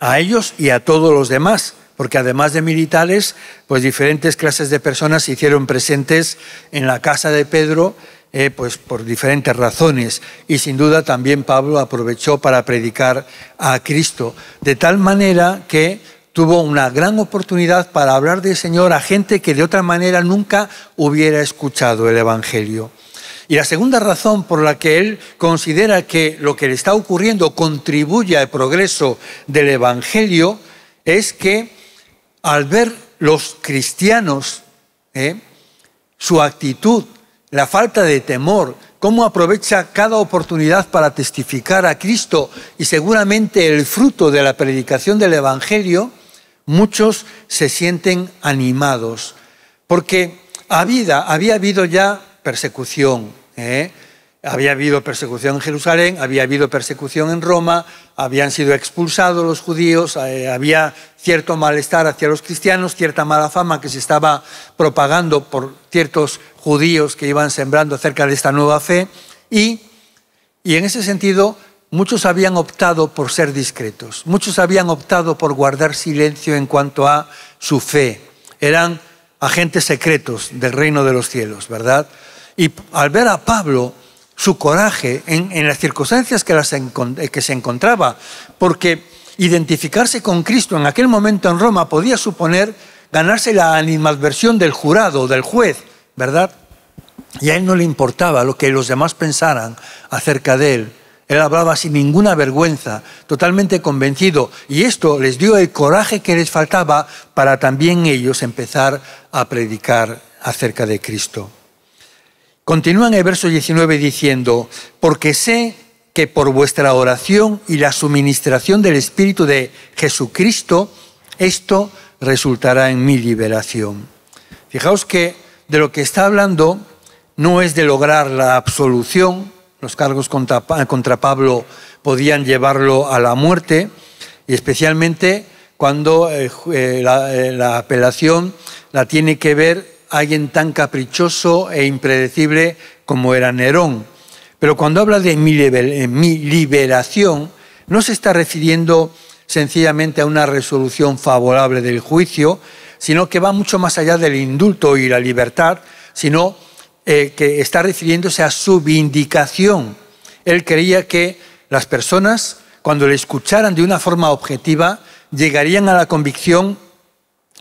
a ellos y a todos los demás, porque además de militares, pues diferentes clases de personas se hicieron presentes en la casa de Pedro, eh, pues por diferentes razones. Y sin duda también Pablo aprovechó para predicar a Cristo, de tal manera que tuvo una gran oportunidad para hablar del Señor a gente que de otra manera nunca hubiera escuchado el Evangelio. Y la segunda razón por la que él considera que lo que le está ocurriendo contribuye al progreso del Evangelio es que al ver los cristianos ¿eh? su actitud, la falta de temor, cómo aprovecha cada oportunidad para testificar a Cristo y seguramente el fruto de la predicación del Evangelio, muchos se sienten animados, porque había, había habido ya persecución, ¿eh? Había habido persecución en Jerusalén, había habido persecución en Roma, habían sido expulsados los judíos, eh, había cierto malestar hacia los cristianos, cierta mala fama que se estaba propagando por ciertos judíos que iban sembrando acerca de esta nueva fe y, en ese sentido muchos habían optado por ser discretos, muchos habían optado por guardar silencio en cuanto a su fe. Eran agentes secretos del reino de los cielos, ¿verdad? Y al ver a Pablo, su coraje en, las circunstancias que, que se encontraba, porque identificarse con Cristo en aquel momento en Roma podía suponer ganarse la animadversión del jurado, del juez, ¿verdad? Y a él no le importaba lo que los demás pensaran acerca de él. Él hablaba sin ninguna vergüenza, totalmente convencido, y esto les dio el coraje que les faltaba para también ellos empezar a predicar acerca de Cristo. Continúa en el verso 19 diciendo, porque sé que por vuestra oración y la suministración del Espíritu de Jesucristo, esto resultará en mi liberación. Fijaos que de lo que está hablando no es de lograr la absolución, los cargos contra, Pablo podían llevarlo a la muerte, y especialmente cuando eh, eh, eh, la apelación la tiene que ver alguien tan caprichoso e impredecible como era Nerón. Pero cuando habla de eh, mi liberación, no se está refiriendo sencillamente a una resolución favorable del juicio, sino que va mucho más allá del indulto y la libertad, sino eh, que está refiriéndose a su vindicación. Él creía que las personas, cuando le escucharan de una forma objetiva, llegarían a la convicción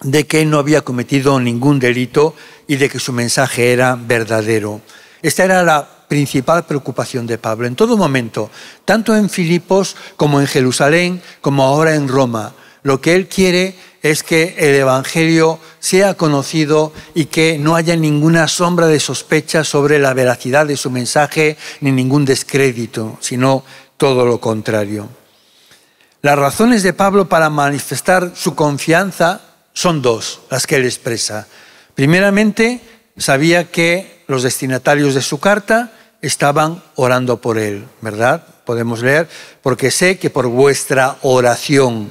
de que él no había cometido ningún delito y de que su mensaje era verdadero. Esta era la principal preocupación de Pablo en todo momento, tanto en Filipos como en Jerusalén, como ahora en Roma. Lo que él quiere es que el Evangelio sea conocido y que no haya ninguna sombra de sospecha sobre la veracidad de su mensaje ni ningún descrédito, sino todo lo contrario. Las razones de Pablo para manifestar su confianza son dos las que él expresa. Primeramente, sabía que los destinatarios de su carta estaban orando por él, ¿verdad? Podemos leer, porque sé que por vuestra oración.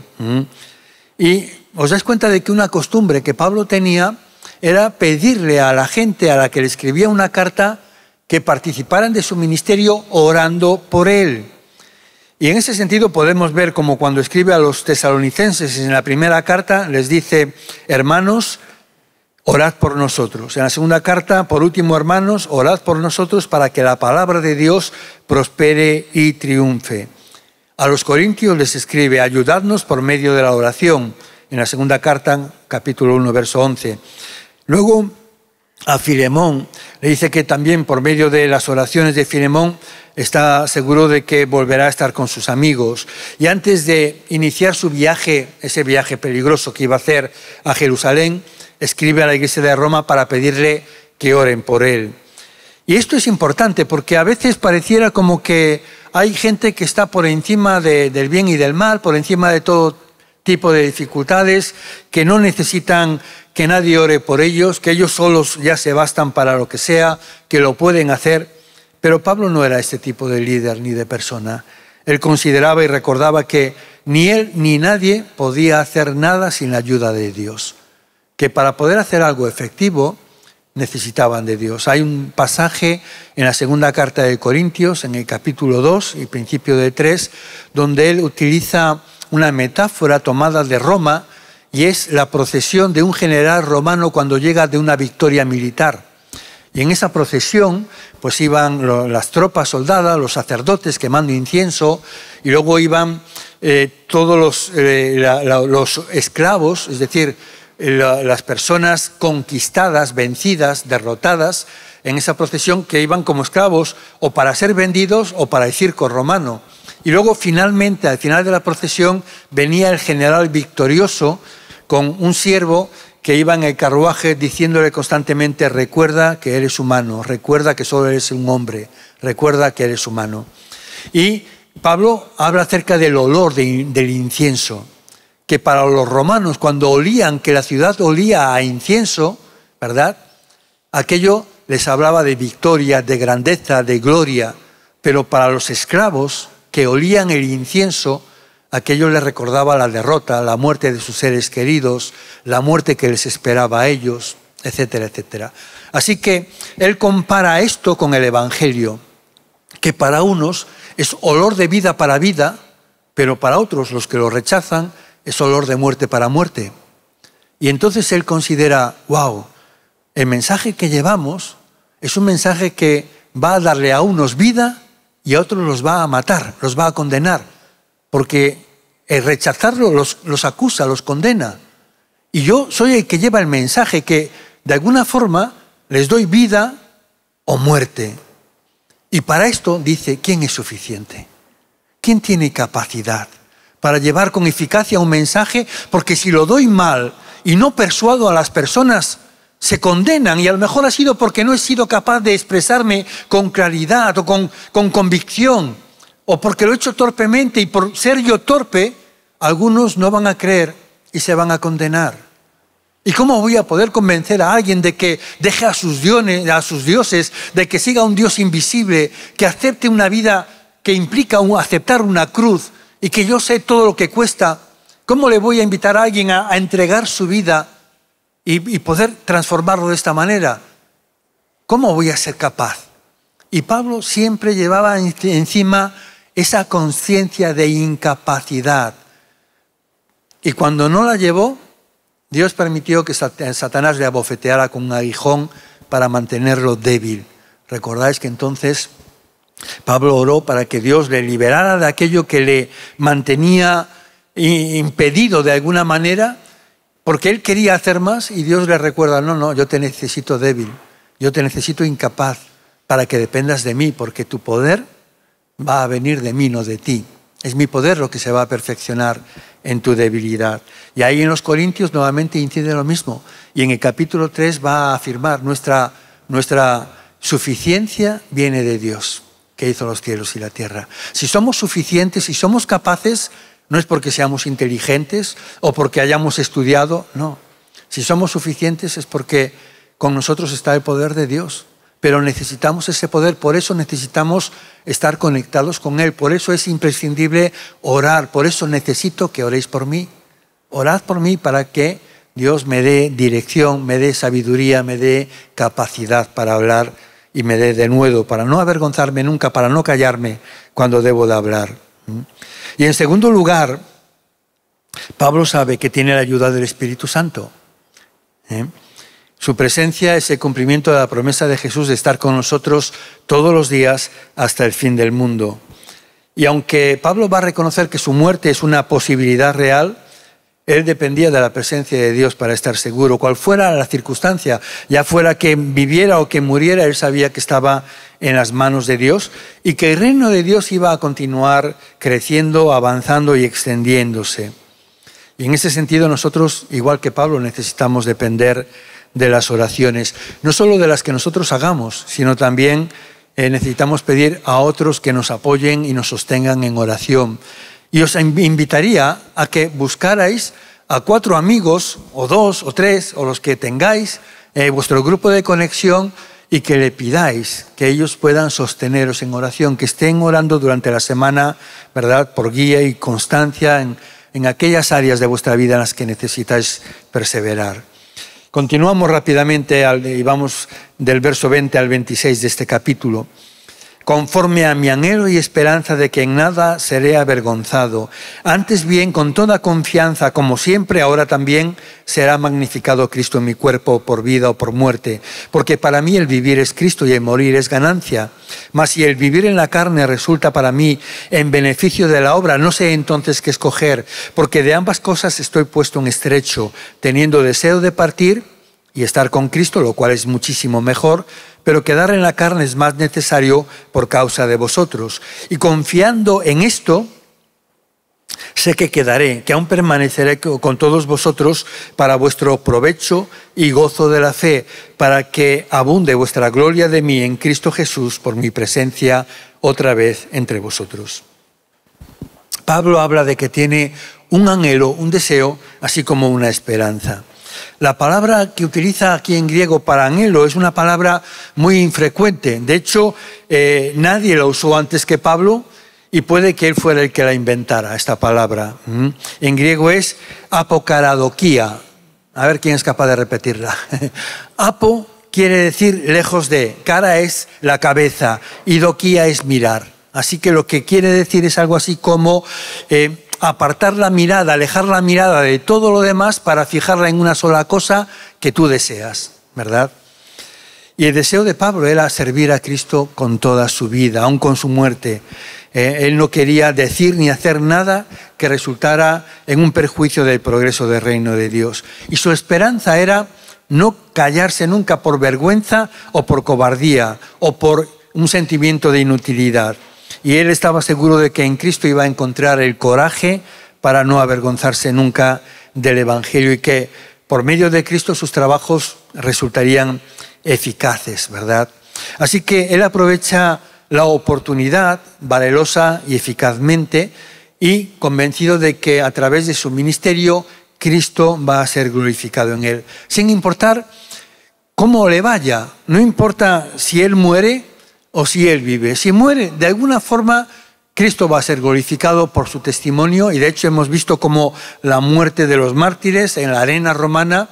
Y os dais cuenta de que una costumbre que Pablo tenía era pedirle a la gente a la que le escribía una carta que participaran de su ministerio orando por él. Y en ese sentido podemos ver como cuando escribe a los tesalonicenses en la primera carta les dice, hermanos, orad por nosotros. En la segunda carta, por último, hermanos, orad por nosotros para que la palabra de Dios prospere y triunfe. A los corintios les escribe, ayudadnos por medio de la oración. En la segunda carta, capítulo 1, verso 11. Luego a Filemón, le dice que también por medio de las oraciones de Filemón está seguro de que volverá a estar con sus amigos. Y antes de iniciar su viaje, ese viaje peligroso que iba a hacer a Jerusalén, escribe a la iglesia de Roma para pedirle que oren por él. Y esto es importante porque a veces pareciera como que hay gente que está por encima del bien y del mal, por encima de todo tipo de dificultades, que no necesitan que nadie ore por ellos, que ellos solos ya se bastan para lo que sea, que lo pueden hacer. Pero Pablo no era este tipo de líder ni de persona. Él consideraba y recordaba que ni él ni nadie podía hacer nada sin la ayuda de Dios, que para poder hacer algo efectivo necesitaban de Dios. Hay un pasaje en la segunda carta de Corintios, en el capítulo 2 y principio de 3, donde él utiliza una metáfora tomada de Roma, y es la procesión de un general romano cuando llega de una victoria militar. Y en esa procesión, pues iban las tropas soldadas, los sacerdotes quemando incienso, y luego iban eh, todos los, eh, los, esclavos, es decir, las personas conquistadas, vencidas, derrotadas, en esa procesión que iban como esclavos o para ser vendidos o para el circo romano. Y luego finalmente, al final de la procesión, venía el general victorioso con un siervo que iba en el carruaje diciéndole constantemente, recuerda que eres humano, recuerda que solo eres un hombre, recuerda que eres humano. Y Pablo habla acerca del olor del incienso, que para los romanos, cuando olían que la ciudad olía a incienso, ¿verdad? Aquello les hablaba de victoria, de grandeza, de gloria, pero para los esclavos que olían el incienso, Aquello les recordaba la derrota, la muerte de sus seres queridos, la muerte que les esperaba a ellos, etcétera, etcétera. Así que él compara esto con el Evangelio, que para unos es olor de vida para vida, pero para otros, los que lo rechazan, es olor de muerte para muerte. Y entonces él considera, wow, el mensaje que llevamos es un mensaje que va a darle a unos vida y a otros los va a matar, los va a condenar porque el eh, rechazarlo los, acusa, los condena. Y yo soy el que lleva el mensaje que de alguna forma les doy vida o muerte. Y para esto dice, ¿quién es suficiente? ¿Quién tiene capacidad para llevar con eficacia un mensaje? Porque si lo doy mal y no persuado a las personas, se condenan y a lo mejor ha sido porque no he sido capaz de expresarme con claridad o con, con convicción o porque lo he hecho torpemente y por ser yo torpe, algunos no van a creer y se van a condenar. ¿Y cómo voy a poder convencer a alguien de que deje a sus, a sus dioses, de que siga un Dios invisible, que acepte una vida que implica aceptar una cruz y que yo sé todo lo que cuesta? ¿Cómo le voy a invitar a alguien a, entregar su vida y poder transformarlo de esta manera? ¿Cómo voy a ser capaz? Y Pablo siempre llevaba encima esa conciencia de incapacidad. Y cuando no la llevó, Dios permitió que eh, Satanás le abofeteara con un aguijón para mantenerlo débil. Recordáis que entonces Pablo oró para que Dios le liberara de aquello que le mantenía impedido de alguna manera, porque él quería hacer más y Dios le recuerda, no, no, yo te necesito débil, yo te necesito incapaz para que dependas de mí, porque tu poder va a venir de mí, no de ti. Es mi poder lo que se va a perfeccionar en tu debilidad. Y ahí en los Corintios nuevamente incide lo mismo. Y en el capítulo 3 va a afirmar, nuestra, nuestra suficiencia viene de Dios, que hizo los cielos y la tierra. Si somos suficientes, si somos capaces, no es porque seamos inteligentes o porque hayamos estudiado, no. Si somos suficientes es porque con nosotros está el poder de Dios pero necesitamos ese poder, por eso necesitamos estar conectados con Él, por eso es imprescindible orar, por eso necesito que oréis por mí. Orad por mí para que Dios me dé dirección, me dé sabiduría, me dé capacidad para hablar y me dé nuevo, para no avergonzarme nunca, para no callarme cuando debo de hablar. Y en segundo lugar, Pablo sabe que tiene la ayuda del Espíritu Santo. ¿Eh? Su presencia es el cumplimiento de la promesa de Jesús de estar con nosotros todos los días hasta el fin del mundo. Y aunque Pablo va a reconocer que su muerte es una posibilidad real, él dependía de la presencia de Dios para estar seguro. Cual fuera la circunstancia, ya fuera que viviera o que muriera, él sabía que estaba en las manos de Dios y que el reino de Dios iba a continuar creciendo, avanzando y extendiéndose. Y en ese sentido nosotros, igual que Pablo, necesitamos depender de las oraciones, no solo de las que nosotros hagamos, sino también eh, necesitamos pedir a otros que nos apoyen y nos sostengan en oración. Y os invitaría a que buscarais a cuatro amigos, o dos, o tres, o los que tengáis, eh, vuestro grupo de conexión, y que le pidáis que ellos puedan sosteneros en oración, que estén orando durante la semana, ¿verdad?, por guía y constancia en, en aquellas áreas de vuestra vida en las que necesitáis perseverar. Continuamos rápidamente y vamos del verso 20 al 26 de este capítulo conforme a mi anhelo y esperanza de que en nada seré avergonzado. Antes bien, con toda confianza, como siempre, ahora también será magnificado Cristo en mi cuerpo por vida o por muerte, porque para mí el vivir es Cristo y el morir es ganancia. Mas si el vivir en la carne resulta para mí en beneficio de la obra, no sé entonces qué escoger, porque de ambas cosas estoy puesto en estrecho, teniendo deseo de partir y estar con Cristo, lo cual es muchísimo mejor pero quedar en la carne es más necesario por causa de vosotros. Y confiando en esto, sé que quedaré, que aún permaneceré con todos vosotros para vuestro provecho y gozo de la fe, para que abunde vuestra gloria de mí en Cristo Jesús por mi presencia otra vez entre vosotros. Pablo habla de que tiene un anhelo, un deseo, así como una esperanza. La palabra que utiliza aquí en griego para anhelo es una palabra muy infrecuente. De hecho, eh, nadie la usó antes que Pablo y puede que él fuera el que la inventara, esta palabra. En griego es apocaradoquía. A ver quién es capaz de repetirla. Apo quiere decir lejos de, cara es la cabeza y doquía es mirar. Así que lo que quiere decir es algo así como... Eh, apartar la mirada, alejar la mirada de todo lo demás para fijarla en una sola cosa que tú deseas, ¿verdad? Y el deseo de Pablo era servir a Cristo con toda su vida, aun con su muerte. Eh, él no quería decir ni hacer nada que resultara en un perjuicio del progreso del reino de Dios. Y su esperanza era no callarse nunca por vergüenza o por cobardía o por un sentimiento de inutilidad. Y él estaba seguro de que en Cristo iba a encontrar el coraje para no avergonzarse nunca del Evangelio y que por medio de Cristo sus trabajos resultarían eficaces, ¿verdad? Así que él aprovecha la oportunidad valerosa y eficazmente y convencido de que a través de su ministerio Cristo va a ser glorificado en él, sin importar cómo le vaya, no importa si él muere o si Él vive. Si muere, de alguna forma Cristo va a ser glorificado por su testimonio y de hecho hemos visto cómo la muerte de los mártires en la arena romana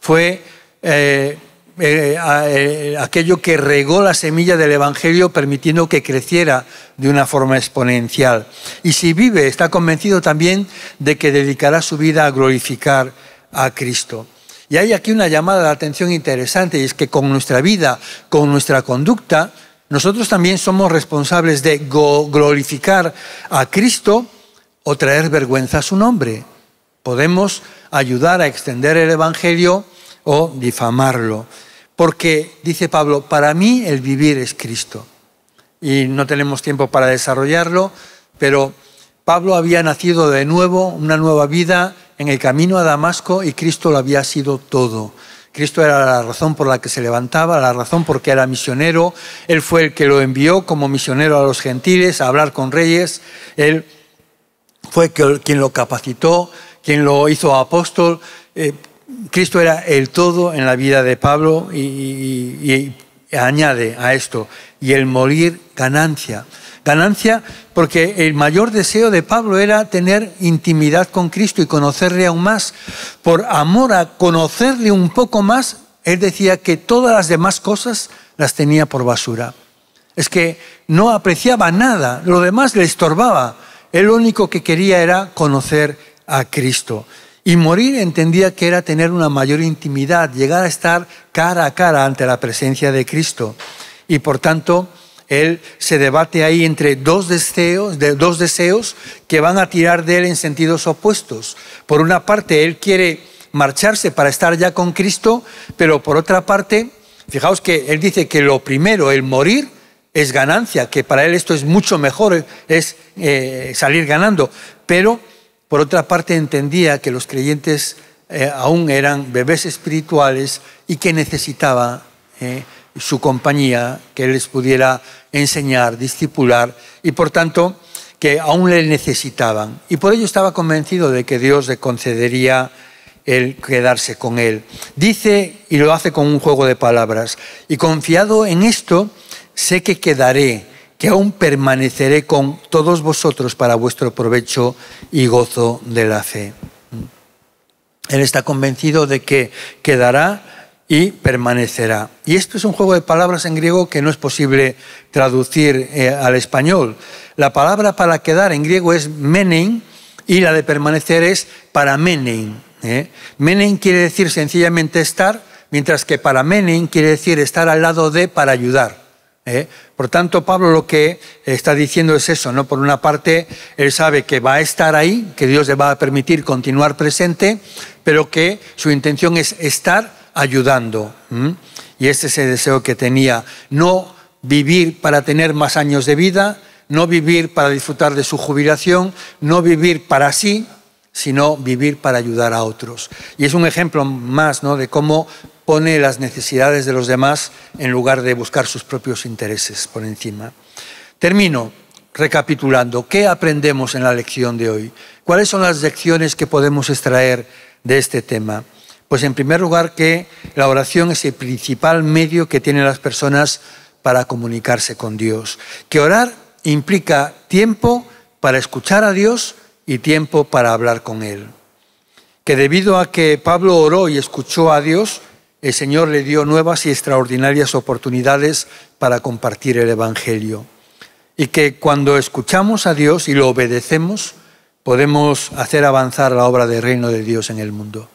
fue eh, eh, eh, aquello que regó la semilla del Evangelio permitiendo que creciera de una forma exponencial. Y si vive, está convencido también de que dedicará su vida a glorificar a Cristo. Y hay aquí una llamada de atención interesante y es que con nuestra vida, con nuestra conducta, nosotros también somos responsables de glorificar a Cristo o traer vergüenza a su nombre. Podemos ayudar a extender el Evangelio o difamarlo. Porque, dice Pablo, para mí el vivir es Cristo. Y no tenemos tiempo para desarrollarlo, pero Pablo había nacido de nuevo, una nueva vida en el camino a Damasco y Cristo lo había sido todo. Cristo era la razón por la que se levantaba, la razón porque era misionero. Él fue el que lo envió como misionero a los gentiles a hablar con reyes. Él fue quien lo capacitó, quien lo hizo apóstol. Eh, Cristo era el todo en la vida de Pablo y añade a esto, y el morir ganancia. Ganancia porque el mayor deseo de Pablo era tener intimidad con Cristo y conocerle aún más. Por amor a conocerle un poco más, él decía que todas las demás cosas las tenía por basura. Es que no apreciaba nada, lo demás le estorbaba. Él único que quería era conocer a Cristo. Y morir entendía que era tener una mayor intimidad, llegar a estar cara a cara ante la presencia de Cristo. Y por tanto, él se debate ahí entre dos deseos, de, dos deseos que van a tirar de él en sentidos opuestos. Por una parte, él quiere marcharse para estar ya con Cristo, pero por otra parte, fijaos que él dice que lo primero, el morir, es ganancia, que para él esto es mucho mejor, es eh, salir ganando. Pero por otra parte entendía que los creyentes eh, aún eran bebés espirituales y que necesitaba eh, su compañía, que él les pudiera enseñar, discipular, y por tanto que aún le necesitaban. Y por ello estaba convencido de que Dios le concedería el quedarse con él. Dice, y lo hace con un juego de palabras, y confiado en esto, sé que quedaré, que aún permaneceré con todos vosotros para vuestro provecho y gozo de la fe. Él está convencido de que quedará y permanecerá. Y esto es un juego de palabras en griego que no es posible traducir eh, al español. La palabra para quedar en griego es menen y la de permanecer es para ¿eh? Menen quiere decir sencillamente estar, mientras que paramenen quiere decir estar al lado de para ayudar. ¿eh? Por tanto, Pablo lo que está diciendo es eso, ¿no? Por una parte, él sabe que va a estar ahí, que Dios le va a permitir continuar presente, pero que su intención es estar ayudando. Y este es el deseo que tenía, no vivir para tener más años de vida, no vivir para disfrutar de su jubilación, no vivir para sí, sino vivir para ayudar a otros. Y es un ejemplo más ¿no? de cómo pone las necesidades de los demás en lugar de buscar sus propios intereses por encima. Termino recapitulando. ¿Qué aprendemos en la lección de hoy? ¿Cuáles son las lecciones que podemos extraer de este tema? Pues en primer lugar que la oración es el principal medio que tienen las personas para comunicarse con Dios. Que orar implica tiempo para escuchar a Dios y tiempo para hablar con Él. Que debido a que Pablo oró y escuchó a Dios, el Señor le dio nuevas y extraordinarias oportunidades para compartir el Evangelio. Y que cuando escuchamos a Dios y lo obedecemos, podemos hacer avanzar la obra del reino de Dios en el mundo.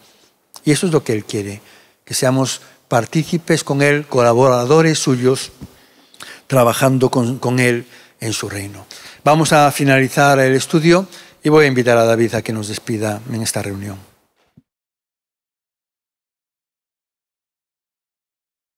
Y eso es lo que Él quiere, que seamos partícipes con Él, colaboradores suyos, trabajando con, Él en su reino. Vamos a finalizar el estudio y voy a invitar a David a que nos despida en esta reunión.